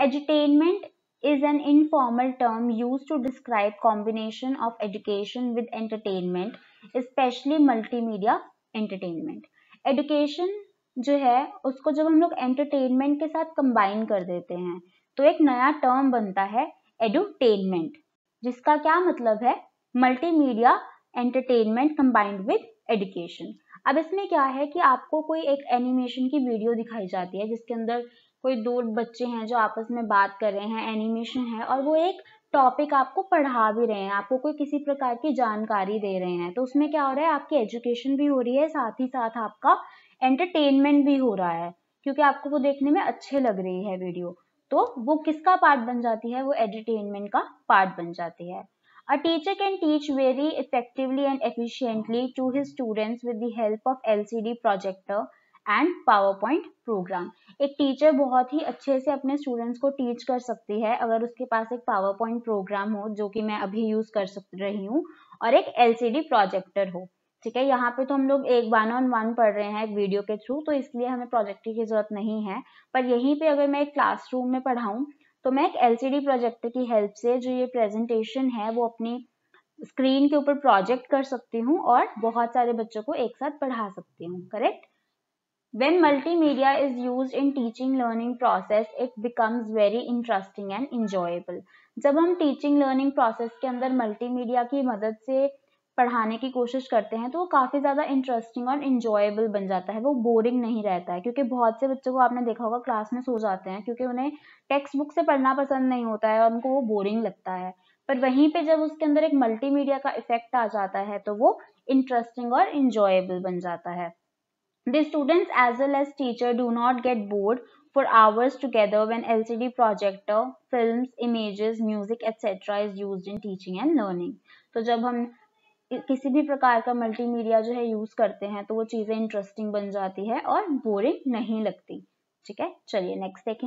edutainment is an informal term use to describe combination of education with entertainment specially multimedia entertainment education जो है उसको जब हम लोग एंटरटेनमेंट के साथ कंबाइन कर देते हैं तो एक नया टर्म बनता है एडुटेनमेंट जिसका क्या मतलब है multimedia entertainment combined with education अब इसमें क्या है कि आपको कोई एक एनिमेशन की वीडियो दिखाई जाती है जिसके अंदर कोई दो बच्चे हैं जो आपस में बात कर रहे हैं एनिमेशन है और वो एक टॉपिक आपको पढ़ा भी रहे हैं आपको कोई किसी प्रकार की जानकारी दे रहे हैं तो उसमें क्या हो रहा है आपकी एजुकेशन भी हो रही है साथ ही साथ आपका एंटरटेनमेंट भी हो रहा है क्योंकि आपको वो देखने में अच्छे लग रही है वीडियो तो वो किसका पार्ट बन जाती है वो एंटरटेनमेंट का पार्ट बन जाती है a can teach very effectively and efficiently to his to with the help of L C D projector and power point program एक टीचर बहुत ही अच्छे से अपने स्टूडेंट्स को टीच कर सकती है अगर उसके पास एक पावर पॉइंट प्रोग्राम हो जो कि मैं अभी यूज कर सक रही हूँ और एक एलसीडी प्रोजेक्टर हो ठीक है यहाँ पे तो हम लोग एक वन ऑन वन पढ़ रहे हैं एक वीडियो के थ्रू तो इसलिए हमें प्रोजेक्टर की जरूरत नहीं है पर यहीं पे अगर मैं एक क्लासरूम में पढ़ाऊँ तो मैं एक एलसीडी प्रोजेक्टर की हेल्प से जो ये प्रेजेंटेशन है वो अपनी स्क्रीन के ऊपर प्रोजेक्ट कर सकती हूँ और बहुत सारे बच्चों को एक साथ पढ़ा सकती हूँ correct When multimedia is used in teaching learning process, it becomes very interesting and enjoyable. जब हम teaching learning process के अंदर multimedia की मदद से पढ़ाने की कोशिश करते हैं तो वो काफ़ी ज़्यादा इंटरेस्टिंग और इन्जॉयबल बन जाता है वो बोरिंग नहीं रहता है क्योंकि बहुत से बच्चों को आपने देखा होगा क्लास में सो जाते हैं क्योंकि उन्हें टेक्स्ट बुक से पढ़ना पसंद नहीं होता है और उनको वो बोरिंग लगता है पर वहीं पे जब उसके अंदर एक मल्टीमीडिया का इफेक्ट आ जाता है तो वो इंटरेस्टिंग और इन्जॉयबल बन जाता है The students as well as teacher do not get bored for hours together when LCD projector, films, images, music etc. is used in teaching and learning. so, jab hum किसी भी प्रकार का multimedia जो है use करते हैं तो वो चीजें इंटरेस्टिंग बन जाती है और बोरिंग नहीं लगती ठीक है चलिए नेक्स्ट देखें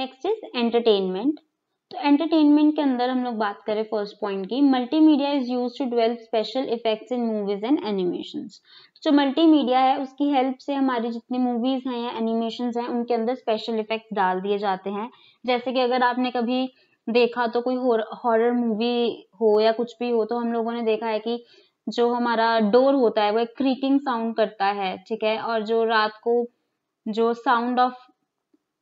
नेक्स्ट इज एंटरटेनमेंट तो एंटरटेनमेंट के अंदर हम लोग बात करें फर्स्ट पॉइंट की multimedia is use to develop special effects in movies and animation जो मल्टीमीडिया है उसकी हेल्प से हमारी जितनी मूवीज हैं या एनिमेशन हैं उनके अंदर स्पेशल इफेक्ट्स डाल दिए जाते हैं जैसे कि अगर आपने कभी देखा तो कोई हॉरर मूवी हो या कुछ भी हो तो हम लोगों ने देखा है कि जो हमारा डोर होता है वो एक क्रीकिंग साउंड करता है ठीक है और जो रात को जो साउंड ऑफ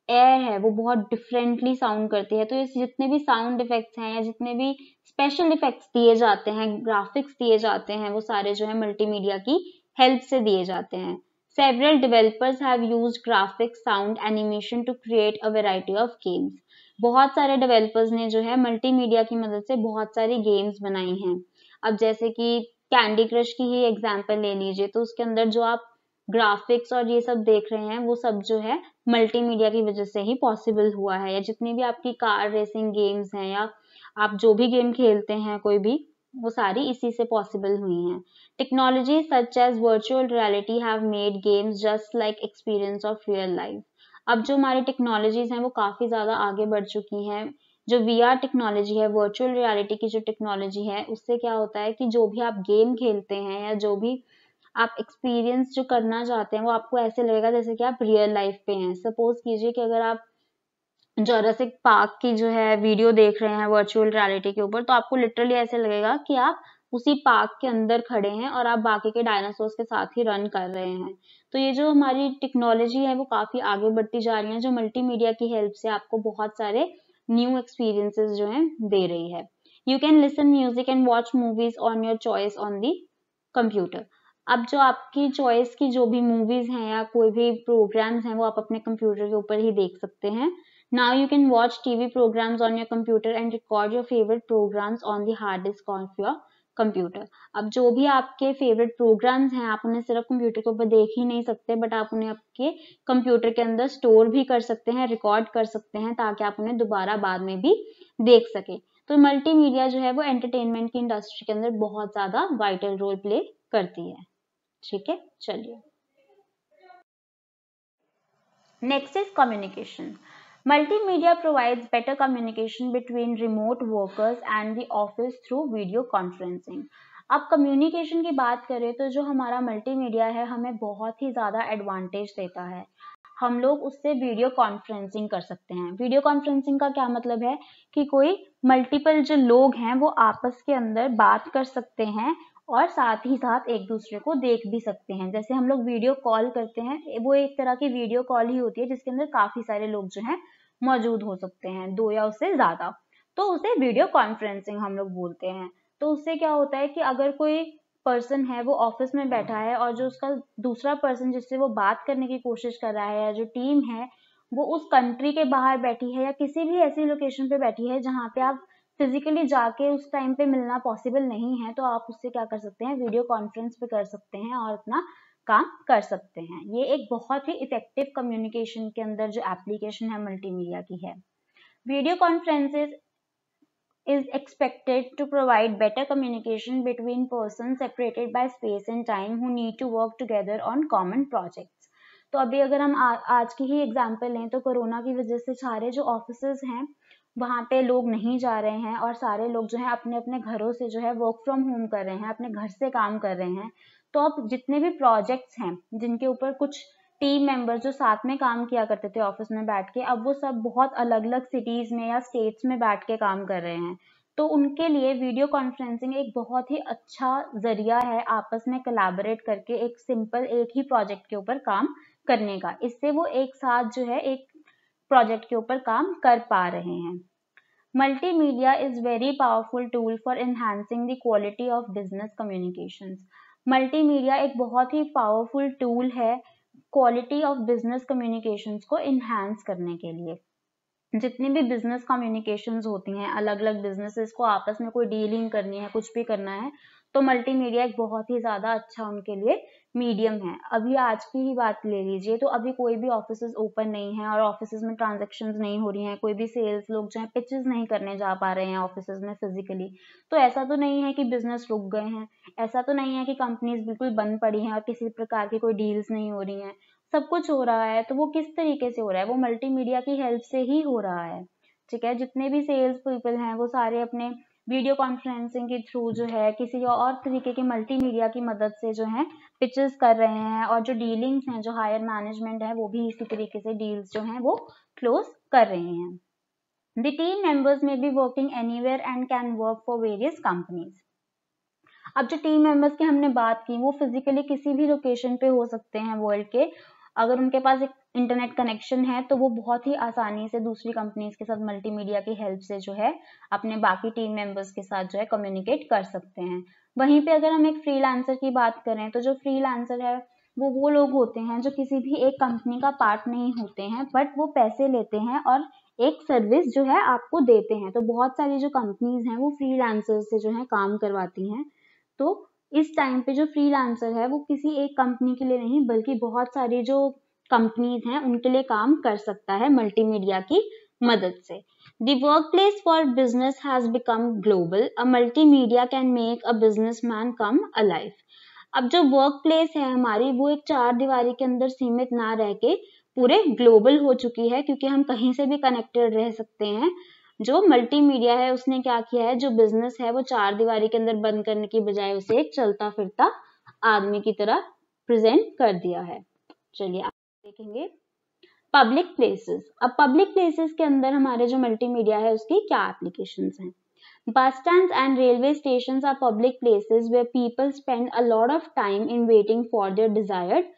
ए है वो बहुत डिफरेंटली साउंड करती है तो इस जितने भी साउंड इफेक्ट्स हैं या जितने भी स्पेशल इफेक्ट्स दिए जाते हैं ग्राफिक्स दिए जाते हैं वो सारे जो है मल्टीमीडिया की हेल्प से दिए जाते हैं several developers have use graphics sound animation to create a variety of games बहुत सारे डिवेलपर्स ने जो है मल्टीमीडिया की मदद से बहुत सारी गेम्स बनाई हैं अब जैसे कि कैंडी क्रश की ही एग्जाम्पल ले लीजिए तो उसके अंदर जो आप ग्राफिक्स और ये सब देख रहे हैं वो सब जो है मल्टीमीडिया की वजह से ही पॉसिबल हुआ है या जितनी भी आपकी कार रेसिंग गेम्स हैं या आप जो भी गेम खेलते हैं कोई भी वो सारी इसी से पॉसिबल हुई हैं technology such as virtual reality have made games just like experience of real life अब जो हमारी टेक्नोलॉजीज हैं वो काफ़ी ज़्यादा आगे बढ़ चुकी हैं जो वी आर टेक्नोलॉजी है वर्चुअल रियलिटी की जो टेक्नोलॉजी है उससे क्या होता है कि जो भी आप गेम खेलते हैं या जो भी आप एक्सपीरियंस जो करना चाहते हैं वो आपको ऐसे लगेगा जैसे कि आप रियल लाइफ पे हैं सपोज कीजिए कि अगर आप जोरसिक पार्क की जो है वीडियो देख रहे हैं वर्चुअल रियलिटी के ऊपर तो आपको लिटरली ऐसे लगेगा कि आप उसी पार्क के अंदर खड़े हैं और आप बाकी के डायनासोर्स के साथ ही रन कर रहे हैं तो ये जो हमारी टेक्नोलॉजी है वो काफ़ी आगे बढ़ती जा रही है जो मल्टीमीडिया की हेल्प से आपको बहुत सारे न्यू एक्सपीरियंसेस जो है दे रही है you can listen music and watch movies on your choice on the computer अब जो आपकी चॉइस की जो भी मूवीज हैं या कोई भी प्रोग्राम्स हैं वो आप अपने कंप्यूटर के ऊपर ही देख सकते हैं Now you can watch TV programs on your computer and record your favourite programs on the hard disk of your computer अब जो भी आपके फेवरेट प्रोग्राम्स हैं आप उन्हें सिर्फ कंप्यूटर के ऊपर देख ही नहीं सकते बट आप उन्हें आपके कंप्यूटर के अंदर स्टोर भी कर सकते हैं रिकॉर्ड कर सकते हैं ताकि आप उन्हें दोबारा बाद में भी देख सके तो मल्टीमीडिया जो है वो एंटरटेनमेंट की इंडस्ट्री के अंदर बहुत ज़्यादा वाइटल रोल प्ले करती है ठीक है चलिए next is communication multimedia provide better communication between remote workers and the office through video conferencing अब कम्युनिकेशन की बात करें तो जो हमारा मल्टीमीडिया है हमें बहुत ही ज़्यादा एडवांटेज देता है हम लोग उससे वीडियो कॉन्फ्रेंसिंग कर सकते हैं वीडियो कॉन्फ्रेंसिंग का क्या मतलब है कि कोई मल्टीपल जो लोग हैं वो आपस के अंदर बात कर सकते हैं और साथ ही साथ एक दूसरे को देख भी सकते हैं जैसे हम लोग वीडियो कॉल करते हैं वो एक तरह की वीडियो कॉल ही होती है जिसके अंदर काफी सारे लोग जो हैं मौजूद हो सकते हैं दो या उससे ज्यादा तो उसे वीडियो कॉन्फ्रेंसिंग हम लोग बोलते हैं तो उससे क्या होता है कि अगर कोई पर्सन है वो ऑफिस में बैठा है और जो उसका दूसरा पर्सन जिससे वो बात करने की कोशिश कर रहा है या जो टीम है वो उस कंट्री के बाहर बैठी है या किसी भी ऐसी लोकेशन पे बैठी है जहाँ पे आप फिजिकली जाके उस टाइम पे मिलना पॉसिबल नहीं है तो आप उससे क्या कर सकते हैं वीडियो कॉन्फ्रेंस पे कर सकते हैं और अपना काम कर सकते हैं ये एक बहुत ही इफेक्टिव कम्युनिकेशन के अंदर जो एप्लीकेशन है मल्टीमीडिया की है video conferences is expected to provide better communication between person separated by space and time who need to work together on common project तो अभी अगर हम आ, आज की ही एग्जाम्पल लें तो कोरोना की वजह से सारे जो ऑफिस हैं वहाँ पे लोग नहीं जा रहे हैं और सारे लोग जो है अपने अपने घरों से जो है वर्क फ्रॉम होम कर रहे हैं अपने घर से काम कर रहे हैं तो अब जितने भी प्रोजेक्ट्स हैं जिनके ऊपर कुछ टीम मेंबर्स जो साथ में काम किया करते थे ऑफिस में बैठ के अब वो सब बहुत अलग अलग सिटीज में या स्टेट्स में बैठ के काम कर रहे हैं तो उनके लिए वीडियो कॉन्फ्रेंसिंग एक बहुत ही अच्छा जरिया है आपस में कलाबरेट करके एक सिंपल एक ही प्रोजेक्ट के ऊपर काम करने का इससे वो एक साथ जो है एक प्रोजेक्ट के ऊपर काम कर पा रहे हैं multimedia is very powerful tool for enhancing the quality of business communication multimedia एक बहुत ही पावरफुल टूल है क्वालिटी ऑफ बिजनेस कम्युनिकेशन को इन्हांस करने के लिए जितनी भी बिजनेस कम्युनिकेशन होती हैं अलग अलग बिजनेसेस को आपस में कोई डीलिंग करनी है कुछ भी करना है तो मल्टीमीडिया एक बहुत ही ज़्यादा अच्छा उनके लिए मीडियम है अभी आज की ही बात ले लीजिए तो अभी कोई भी ऑफिस ओपन नहीं है और ऑफिस में ट्रांजेक्शन नहीं हो रही हैं कोई भी सेल्स लोग जो है पिचेस नहीं करने जा पा रहे हैं ऑफिस में फिजिकली तो ऐसा तो नहीं है कि बिजनेस रुक गए हैं ऐसा तो नहीं है कि कंपनीज बिल्कुल बंद पड़ी हैं और किसी प्रकार की कोई डील्स नहीं हो रही हैं सब कुछ हो रहा है तो वो किस तरीके से हो रहा है वो मल्टीमीडिया की हेल्प से ही हो रहा है ठीक है जितने भी सेल्स पीपल हैं वो सारे अपने वीडियो कॉन्फ्रेंसिंग के थ्रू जो है किसी और तरीके के मल्टीमीडिया की मदद से जो है पिचेस कर रहे हैं और जो डीलिंग्स हैं जो हायर मैनेजमेंट है वो भी इसी तरीके से डील्स जो हैं वो क्लोज कर रहे हैं The team members may be working anywhere and can work for various companies अब जो टीम मेंबर्स की हमने बात की वो फिजिकली किसी भी लोकेशन पे हो सकते हैं वर्ल्ड के अगर उनके पास एक इंटरनेट कनेक्शन है तो वो बहुत ही आसानी से दूसरी कंपनीज के साथ मल्टीमीडिया की हेल्प से जो है अपने बाकी टीम मेंबर्स के साथ जो है कम्युनिकेट कर सकते हैं वहीं पे अगर हम एक फ्रीलांसर की बात करें तो जो फ्रीलांसर है वो वो लोग होते हैं जो किसी भी एक कंपनी का पार्ट नहीं होते हैं बट वो पैसे लेते हैं और एक सर्विस जो है आपको देते हैं तो बहुत सारी जो कंपनीज हैं वो फ्रीलांसर से जो है काम करवाती हैं तो इस टाइम पे जो फ्रीलांसर है वो किसी एक कंपनी के लिए नहीं बल्कि बहुत सारी जो कंपनीज हैं उनके लिए काम कर सकता है मल्टीमीडिया की मदद से work place for business has become global a multimedia can make a business man come a life अब जो वर्क प्लेस है हमारी वो एक चार दीवारी के अंदर सीमित ना रह के पूरे ग्लोबल हो चुकी है क्योंकि हम कहीं से भी कनेक्टेड रह सकते हैं जो मल्टीमीडिया है उसने क्या किया है जो बिजनेस है वो चार दीवारी के अंदर बंद करने की बजाय उसे एक चलता फिरता आदमी की तरह प्रेजेंट कर दिया है चलिए आप देखेंगे पब्लिक प्लेसेस अब पब्लिक प्लेसेस के अंदर हमारे जो मल्टीमीडिया है उसकी क्या एप्लीकेशन है bus stand and railway station are public places where people spend a lot of time in waiting for their desired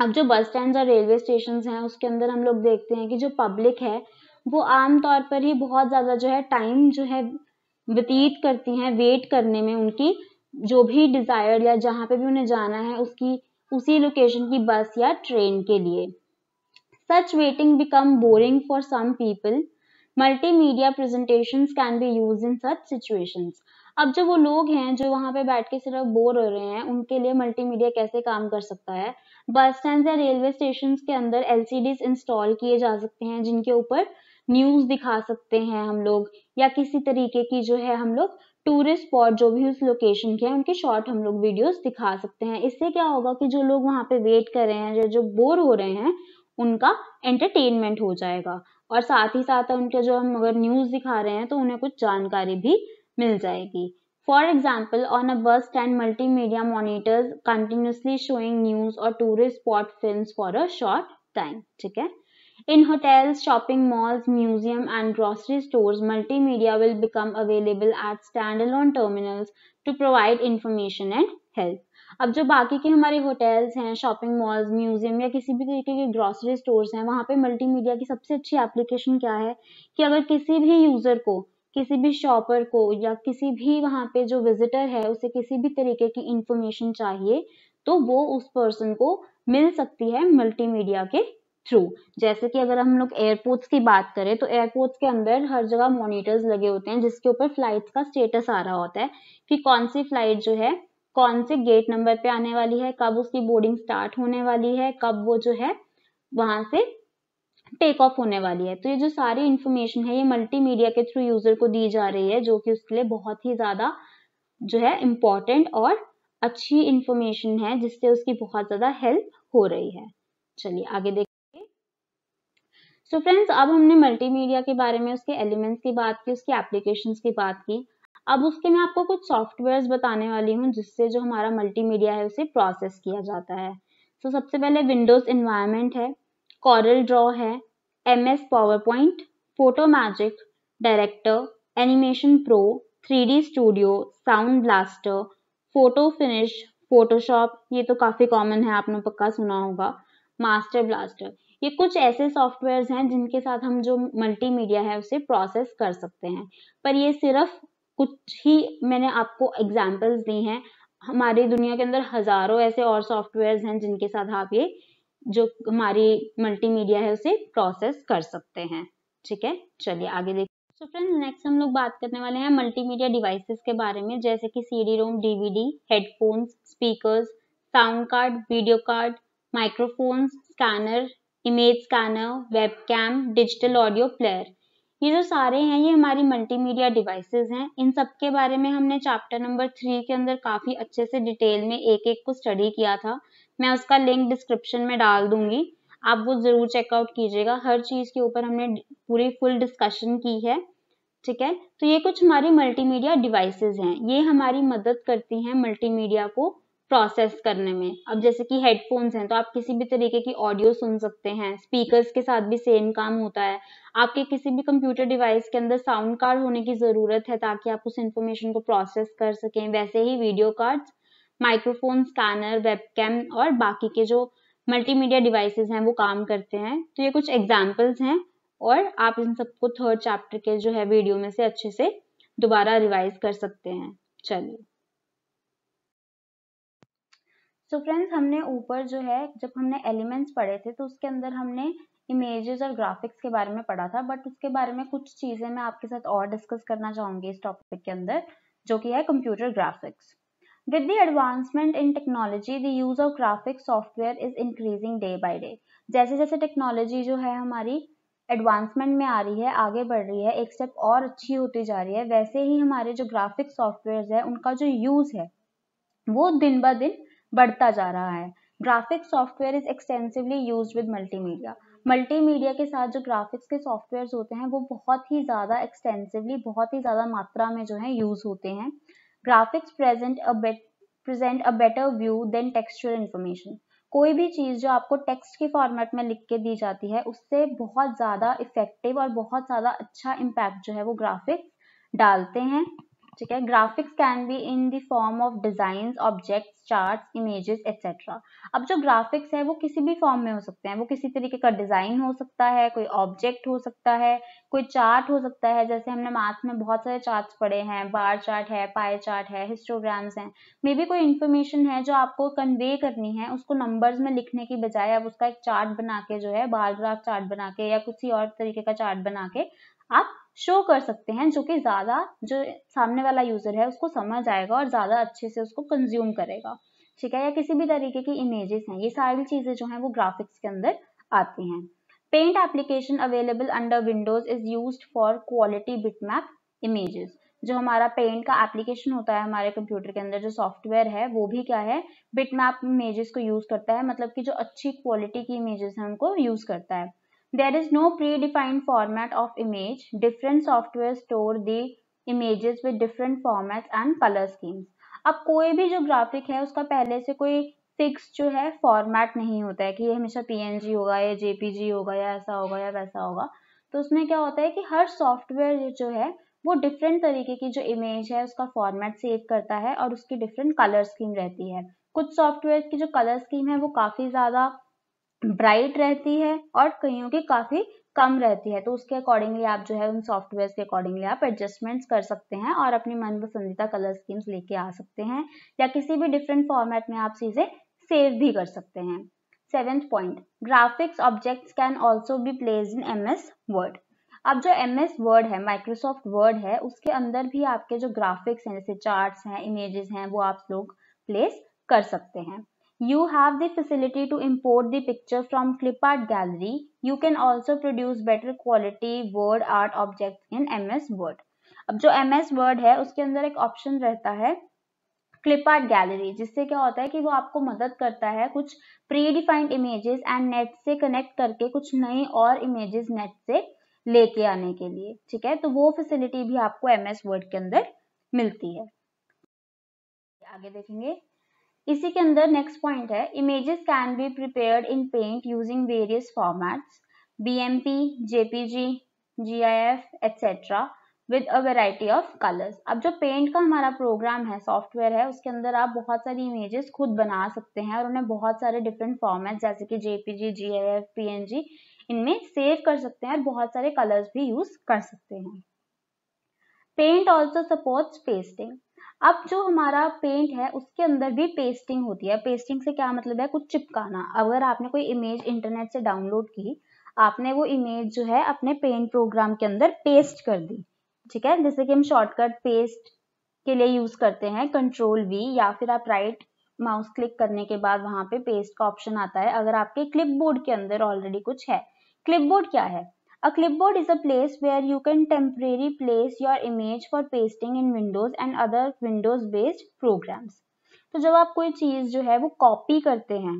अब जो बस स्टैंड और रेलवे स्टेशन हैं उसके अंदर हम लोग देखते हैं कि जो पब्लिक है वो आमतौर पर ही बहुत ज़्यादा जो है टाइम जो है व्यतीत करती हैं वेट करने में उनकी जो भी डिज़ायर या जहाँ पे भी उन्हें जाना है उसकी उसी लोकेशन की बस या ट्रेन के लिए such waiting become boring for some people media presentation can be use in such situation अब जो वो लोग हैं जो वहां पे बैठ के सिर्फ बोर हो रहे हैं उनके लिए मल्टीमीडिया कैसे काम कर सकता है बस स्टैंड या रेलवे स्टेशन के अंदर एलसीडीज इंस्टॉल किए जा सकते हैं जिनके ऊपर न्यूज़ दिखा सकते हैं हम लोग या किसी तरीके की जो है हम लोग टूरिस्ट स्पॉट जो भी उस लोकेशन के हैं उनके शॉर्ट हम लोग वीडियोस दिखा सकते हैं इससे क्या होगा कि जो लोग वहाँ पे वेट कर रहे हैं या जो बोर हो रहे हैं उनका एंटरटेनमेंट हो जाएगा और साथ ही साथ उनके जो हम अगर न्यूज़ दिखा रहे हैं तो उन्हें कुछ जानकारी भी मिल जाएगी for example on a bus stand multi media monitors continuously showing news और tourist spot film for a short time ठीक है In hotels, shopping malls, museum and grocery stores, multimedia will become available at standalone terminals to provide information and help. अब जो बाकी के हमारे hotels हैं shopping malls museum या किसी भी तरीके के ग्रॉसरी स्टोर्स हैं वहाँ पे मल्टीमीडिया की सबसे अच्छी एप्लीकेशन क्या है कि अगर किसी भी यूज़र को किसी भी शॉपर को या किसी भी वहाँ पे जो विजिटर है उसे किसी भी तरीके की इंफॉर्मेशन चाहिए तो वो उस पर्सन को मिल सकती है मल्टीमीडिया के थ्रू जैसे कि अगर हम लोग एयरपोर्ट्स की बात करें तो एयरपोर्ट्स के अंदर हर जगह मोनिटर्स लगे होते हैं जिसके ऊपर फ्लाइट्स का स्टेटस आ रहा होता है कि कौन सी फ्लाइट जो है कौन से गेट नंबर पे आने वाली है कब उसकी बोर्डिंग स्टार्ट होने वाली है कब वो जो है वहां से टेक ऑफ होने वाली है तो ये जो सारी इंफॉर्मेशन है ये मल्टीमीडिया के थ्रू यूजर को दी जा रही है जो कि उसके लिए बहुत ही ज्यादा जो है इम्पोर्टेंट और अच्छी इंफॉर्मेशन है जिससे उसकी बहुत ज्यादा हेल्प हो रही है चलिए आगे देख तो फ्रेंड्स अब हमने मल्टीमीडिया के बारे में उसके एलिमेंट्स की बात की उसके एप्लीकेशंस की बात की अब उसके मैं आपको कुछ सॉफ्टवेयर बताने वाली हूँ जिससे जो हमारा मल्टीमीडिया है उसे प्रोसेस किया जाता है तो so, सबसे पहले विंडोज इन्वायरमेंट है कॉरल ड्रॉ है M S Power Point photo magic director animation pro three D studio sound blaster photo finish Photoshop ये तो काफ़ी कॉमन है आपने पक्का सुना होगा मास्टर ब्लास्टर ये कुछ ऐसे सॉफ्टवेयर्स हैं जिनके साथ हम जो मल्टीमीडिया है उसे प्रोसेस कर सकते हैं पर ये सिर्फ कुछ ही मैंने आपको एग्जाम्पल्स दी हैं हमारी दुनिया के अंदर हजारों ऐसे और सॉफ्टवेयर्स हैं जिनके साथ आप ये जो हमारी मल्टीमीडिया है उसे प्रोसेस कर सकते हैं ठीक है चलिए आगे देखिए तो फ्रेंड्स नेक्स्ट हम लोग बात करने वाले हैं मल्टीमीडिया डिवाइसेस के बारे में जैसे कि CD ROM DVD headphones speakers sound card video card microphones scanner image scanner webcam digital audio player ये जो सारे हैं ये हमारी मल्टीमीडिया डिवाइसेस हैं इन सब के बारे में हमने चैप्टर नंबर थ्री के अंदर काफ़ी अच्छे से डिटेल में एक एक को स्टडी किया था मैं उसका लिंक डिस्क्रिप्शन में डाल दूंगी आप वो ज़रूर चेकआउट कीजिएगा हर चीज़ के ऊपर हमने पूरी फुल डिस्कशन की है ठीक है तो ये कुछ हमारी मल्टीमीडिया डिवाइसेस हैं ये हमारी मदद करती हैं मल्टीमीडिया को प्रोसेस करने में अब जैसे कि हेडफोन्स हैं तो आप किसी भी तरीके की ऑडियो सुन सकते हैं स्पीकर्स के साथ भी सेम काम होता है आपके किसी भी कंप्यूटर डिवाइस के अंदर साउंड कार्ड होने की ज़रूरत है ताकि आप उस इंफॉर्मेशन को प्रोसेस कर सकें वैसे ही video cards microphone scanner webcam और बाकी के जो मल्टीमीडिया डिवाइसेस हैं वो काम करते हैं तो ये कुछ एग्जाम्पल्स हैं और आप इन सबको थर्ड चैप्टर के जो है वीडियो में से अच्छे से दोबारा रिवाइज कर सकते हैं चलिए सो so फ्रेंड्स हमने ऊपर जो है जब हमने एलिमेंट्स पढ़े थे तो उसके अंदर हमने इमेजेस और ग्राफिक्स के बारे में पढ़ा था बट उसके बारे में कुछ चीज़ें मैं आपके साथ और डिस्कस करना चाहूंगी इस टॉपिक के अंदर जो कि है computer graphics with the advancement in technology the use of graphics software is increasing day by day जैसे जैसे टेक्नोलॉजी जो है हमारी एडवांसमेंट में आ रही है आगे बढ़ रही है एक स्टेप और अच्छी होती जा रही है वैसे ही हमारे जो ग्राफिक सॉफ्टवेयर है उनका जो यूज़ है वो दिन ब दिन बढ़ता जा रहा है graphics software is extensively use with multimedia multimedia के साथ जो ग्राफिक्स के सॉफ्टवेयर होते हैं वो बहुत ही ज़्यादा एक्सटेंसिवली बहुत ही ज़्यादा मात्रा में जो है यूज़ होते हैं graphics present present a better view than textual information कोई भी चीज़ जो आपको टेक्स्ट के फॉर्मेट में लिख के दी जाती है उससे बहुत ज़्यादा इफेक्टिव और बहुत ज़्यादा अच्छा इम्पैक्ट जो है वो ग्राफिक्स डालते हैं ठीक है graphics can be in the form of design objects charts images etcetera अब जो ग्राफिक्स है वो किसी भी फॉर्म में हो सकते हैं वो किसी तरीके का डिजाइन हो सकता है कोई ऑब्जेक्ट हो सकता है कोई चार्ट हो सकता है जैसे हमने मैथ में बहुत सारे चार्ट्स पढ़े हैं बार चार्ट है पाए चार्ट है हिस्टोग्राम्स हैं मे बी कोई इन्फॉर्मेशन है जो आपको कन्वे करनी है उसको नंबर्स में लिखने की बजाय आप उसका एक चार्ट बना के जो है बार ग्राफ चार्ट बना के या किसी और तरीके का चार्ट बना के आप शो कर सकते हैं जो कि ज़्यादा जो सामने वाला यूज़र है उसको समझ आएगा और ज़्यादा अच्छे से उसको कंज्यूम करेगा ठीक है या किसी भी तरीके की इमेजेस हैं ये सारी चीज़ें जो हैं वो ग्राफिक्स के अंदर आती हैं paint application available under Windows is use for quality bitmap images जो हमारा पेंट का एप्लीकेशन होता है हमारे कंप्यूटर के अंदर जो सॉफ्टवेयर है वो भी क्या है बिटमैप इमेजेस को यूज़ करता है मतलब कि जो अच्छी क्वालिटी की इमेजेस हैं उनको यूज़ करता है There is no predefined format of image. Different software store the images with different formats and color schemes. अब कोई भी जो ग्राफिक है उसका पहले से कोई फिक्स जो है फॉर्मेट नहीं होता है कि ये हमेशा पीएनजी होगा या जेपीजी होगा या ऐसा होगा या वैसा होगा तो उसमें क्या होता है कि हर सॉफ्टवेयर जो है वो डिफरेंट तरीके की जो इमेज है उसका फॉर्मेट सेव करता है और उसकी डिफरेंट कलर स्कीम रहती है कुछ सॉफ्टवेयर की जो कलर स्कीम है वो काफ़ी ज़्यादा ब्राइट रहती है और कईयों की काफ़ी कम रहती है तो उसके अकॉर्डिंगली आप जो है उन सॉफ्टवेयर के अकॉर्डिंगली आप एडजस्टमेंट्स कर सकते हैं और अपनी मन पसंदीदा कलर स्कीम्स लेके आ सकते हैं या किसी भी डिफरेंट फॉर्मेट में आप चीज़ें सेव भी कर सकते हैं seventh point graphics objects can also be place in M S word अब जो एम एस वर्ड है माइक्रोसॉफ्ट वर्ड है उसके अंदर भी आपके जो ग्राफिक्स हैं जैसे चार्ट्स हैं इमेजेस हैं वो आप लोग प्लेस कर सकते हैं You have the facility to import the picture from clipart gallery. You can also produce better quality word art objects in MS Word. अब जो एम एस वर्ड है उसके अंदर एक ऑप्शन रहता है क्लिप आर्ट गैलरी जिससे क्या होता है कि वो आपको मदद करता है कुछ predefined images and net से कनेक्ट करके कुछ नई और इमेजेस नेट से लेके आने के लिए ठीक है तो वो फैसिलिटी भी आपको एम एस वर्ड के अंदर मिलती है आगे देखेंगे इसी के अंदर नेक्स्ट पॉइंट है images can be prepare in paint using various formats BMP JPG GIF etcetera with a variety of colours अब जो पेंट का हमारा प्रोग्राम है सॉफ्टवेयर है उसके अंदर आप बहुत सारी इमेजेस खुद बना सकते हैं और उन्हें बहुत सारे डिफरेंट फॉर्मेट जैसे कि जेपीजी जीआईएफ पीएनजी इनमें सेव कर सकते हैं और बहुत सारे कलर्स भी यूज कर सकते हैं पेंट ऑल्सो सपोर्ट्स पेस्टिंग अब जो हमारा पेंट है उसके अंदर भी पेस्टिंग होती है पेस्टिंग से क्या मतलब है कुछ चिपकाना अगर आपने कोई इमेज इंटरनेट से डाउनलोड की आपने वो इमेज जो है अपने पेंट प्रोग्राम के अंदर पेस्ट कर दी ठीक है जैसे कि हम शॉर्टकट पेस्ट के लिए यूज करते हैं कंट्रोल वी या फिर आप राइट माउस क्लिक करने के बाद वहां पे पेस्ट का ऑप्शन आता है अगर आपके क्लिपबोर्ड के अंदर ऑलरेडी कुछ है क्लिपबोर्ड क्या है A clipboard is a place where you can temporarily place your image for pasting in Windows and other Windows based programs. तो जब आप कोई चीज़ जो है वो कॉपी करते हैं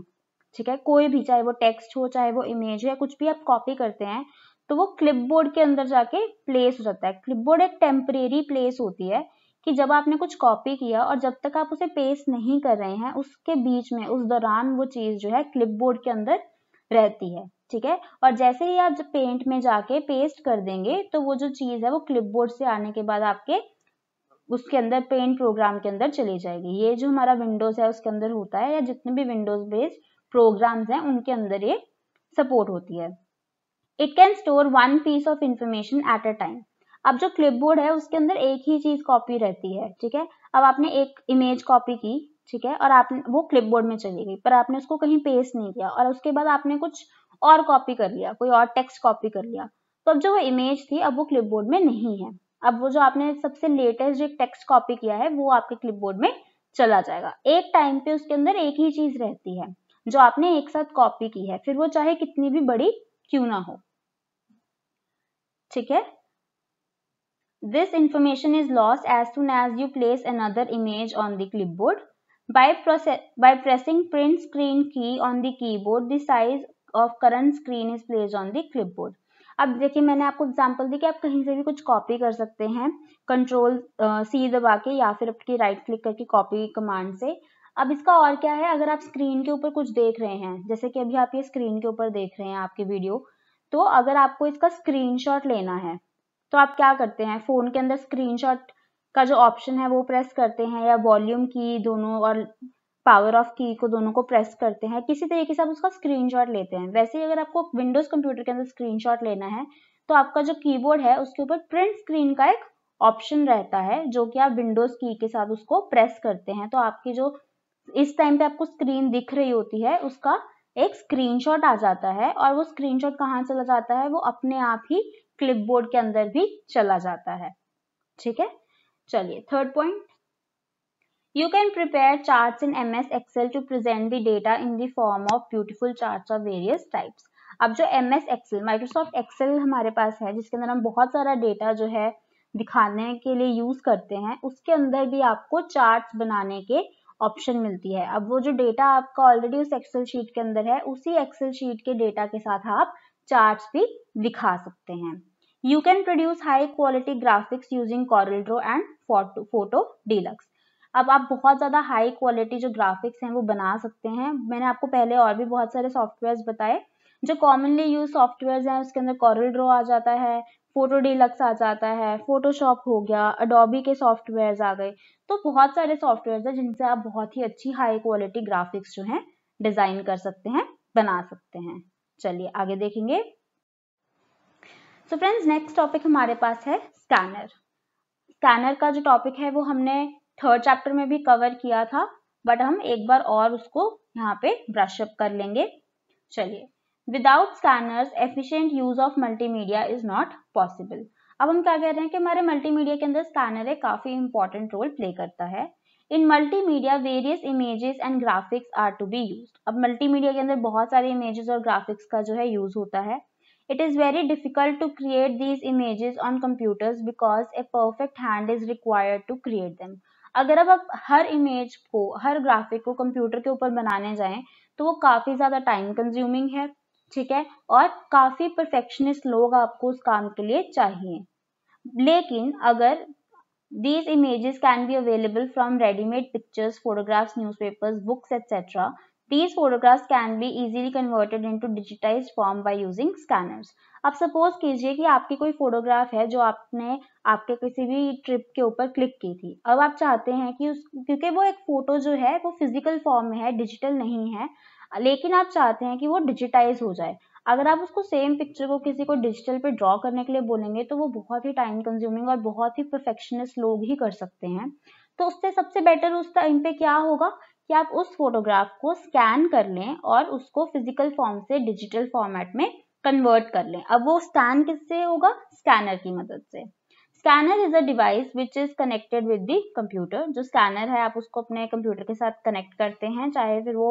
ठीक है कोई भी चाहे वो टेक्स्ट हो चाहे वो इमेज हो या कुछ भी आप कॉपी करते हैं तो वो क्लिपबोर्ड के अंदर जाके प्लेस हो जाता है क्लिपबोर्ड एक टेम्परेरी प्लेस होती है कि जब आपने कुछ कॉपी किया और जब तक आप उसे पेस्ट नहीं कर रहे हैं उसके बीच में उस दौरान वो चीज़ जो है क्लिपबोर्ड के अंदर रहती है ठीक है और जैसे ही आप पेंट में जाके पेस्ट कर देंगे तो वो जो चीज़ है वो क्लिपबोर्ड से आने के बाद आपके उसके अंदर पेंट प्रोग्राम के अंदर चली जाएगी ये जो हमारा विंडोज़ है उसके अंदर होता है या जितने भी विंडोज़ बेस्ड प्रोग्राम्स हैं उनके अंदर ये सपोर्ट होती है it can store one piece of information at a time अब जो क्लिपबोर्ड है उसके अंदर एक ही चीज़ कॉपी रहती है ठीक है अब आपने एक इमेज कॉपी की ठीक है और आपने वो क्लिपबोर्ड में चली गई पर आपने उसको कहीं पेस्ट नहीं किया और उसके बाद आपने कुछ और कॉपी कर लिया कोई और टेक्स्ट कॉपी कर लिया तो अब जो वो इमेज थी अब वो क्लिपबोर्ड में नहीं है अब वो जो आपने सबसे लेटेस्ट जो टेक्स्ट कॉपी किया है वो आपके क्लिपबोर्ड में चला जाएगा एक टाइम पे उसके अंदर एक ही चीज रहती है जो आपने एक साथ कॉपी की है फिर वो चाहे कितनी भी बड़ी क्यों ना हो ठीक है this information is lost as soon as you image on image clipboard by by process pressing print screen key on on keyboard the size of current screen is place on the clipboard अब देखिए मैंने आपको example दी कि आप कहीं से भी कुछ कॉपी कर सकते हैं कंट्रोल सी दबा के या फिर आपकी राइट क्लिक करके कॉपी कमांड से अब इसका और क्या है अगर आप स्क्रीन के ऊपर कुछ देख रहे हैं जैसे कि अभी आप ये स्क्रीन के ऊपर देख रहे हैं आपकी वीडियो तो अगर आपको इसका स्क्रीनशॉट लेना है तो आप क्या करते हैं फोन के अंदर स्क्रीनशॉट का जो ऑप्शन है वो प्रेस करते हैं या वॉल्यूम की दोनों और पावर ऑफ की को दोनों को प्रेस करते हैं किसी तरीके से आप उसका स्क्रीनशॉट लेते हैं वैसे ही अगर आपको विंडोज कंप्यूटर के अंदर स्क्रीनशॉट लेना है तो आपका जो कीबोर्ड है उसके ऊपर प्रिंट स्क्रीन का एक ऑप्शन रहता है जो कि आप विंडोज की के साथ उसको प्रेस करते हैं तो आपकी जो इस टाइम पे आपको स्क्रीन दिख रही होती है उसका एक स्क्रीनशॉट आ जाता है और वो स्क्रीनशॉट कहाँ चला जाता है वो अपने आप ही क्लिपबोर्ड के अंदर भी चला जाता है ठीक है चलिए third point You can prepare charts in MS Excel to present the data in the form of beautiful charts of various types. अब जो M S Excel Microsoft Excel हमारे पास है जिसके अंदर हम बहुत सारा डेटा जो है दिखाने के लिए यूज करते हैं उसके अंदर भी आपको चार्ट बनाने के ऑप्शन मिलती है अब वो जो डेटा आपका ऑलरेडी उस एक्सेल शीट के अंदर है उसी एक्सेल शीट के डेटा के साथ आप चार्ट भी दिखा सकते हैं you can produce high quality graphics using Corel and PhotoDeluxe अब आप बहुत ज़्यादा हाई क्वालिटी जो ग्राफिक्स हैं वो बना सकते हैं मैंने आपको पहले और भी बहुत सारे सॉफ्टवेयर्स बताए जो कॉमनली यूज सॉफ्टवेयर हैं उसके अंदर कॉरल ड्रो आ जाता है फोटो डिलक्स आ जाता है फोटोशॉप हो गया अडोबी के सॉफ्टवेयर्स आ गए तो बहुत सारे सॉफ्टवेयर हैं जिनसे आप बहुत ही अच्छी हाई क्वालिटी ग्राफिक्स जो हैं डिज़ाइन कर सकते हैं बना सकते हैं चलिए आगे देखेंगे सो फ्रेंड्स नेक्स्ट टॉपिक हमारे पास है स्कैनर स्कैनर का जो टॉपिक है वो हमने थर्ड चैप्टर में भी कवर किया था बट हम एक बार और उसको यहाँ पे ब्रशअप कर लेंगे चलिए without scanners efficient use of multimedia is not possible अब हम क्या कह रहे हैं कि हमारे मल्टीमीडिया के अंदर स्कैनर एक काफी इंपॉर्टेंट रोल प्ले करता है in multimedia various images and graphics are to be use अब मल्टीमीडिया के अंदर बहुत सारे इमेजेस और ग्राफिक्स का जो है यूज होता है it is very difficult to create these images on computers because a perfect hand is required to create them अगर अब आप हर इमेज को हर ग्राफिक को कंप्यूटर के ऊपर बनाने जाएं तो वो काफ़ी ज़्यादा टाइम कंज्यूमिंग है ठीक है और काफ़ी परफेक्शनिस्ट लोग आपको उस काम के लिए चाहिए लेकिन अगर these images can be available from readymade pictures photographs newspapers books etcetera These photographs can be easily converted into digitized form by using scanners. अब सपोज कीजिए कि आपकी कोई फोटोग्राफ है जो आपने आपके किसी भी ट्रिप के ऊपर क्लिक की थी अब आप चाहते हैं कि उस क्योंकि वो एक फ़ोटो जो है वो फिजिकल फॉर्म में है डिजिटल नहीं है लेकिन आप चाहते हैं कि वो डिजिटाइज हो जाए अगर आप उसको सेम पिक्चर को किसी को डिजिटल पे ड्रॉ करने के लिए बोलेंगे तो वो बहुत ही टाइम कंज्यूमिंग और बहुत ही परफेक्शनिस्ट लोग ही कर सकते हैं तो उससे सबसे बेटर उस टाइम पे क्या होगा कि आप उस फोटोग्राफ को स्कैन कर लें और उसको फिजिकल फॉर्म से डिजिटल फॉर्मेट में कन्वर्ट कर लें अब वो स्कैन किससे होगा स्कैनर की मदद से scanner is a device which is connected with the computer जो स्कैनर है आप उसको अपने कंप्यूटर के साथ कनेक्ट करते हैं चाहे फिर वो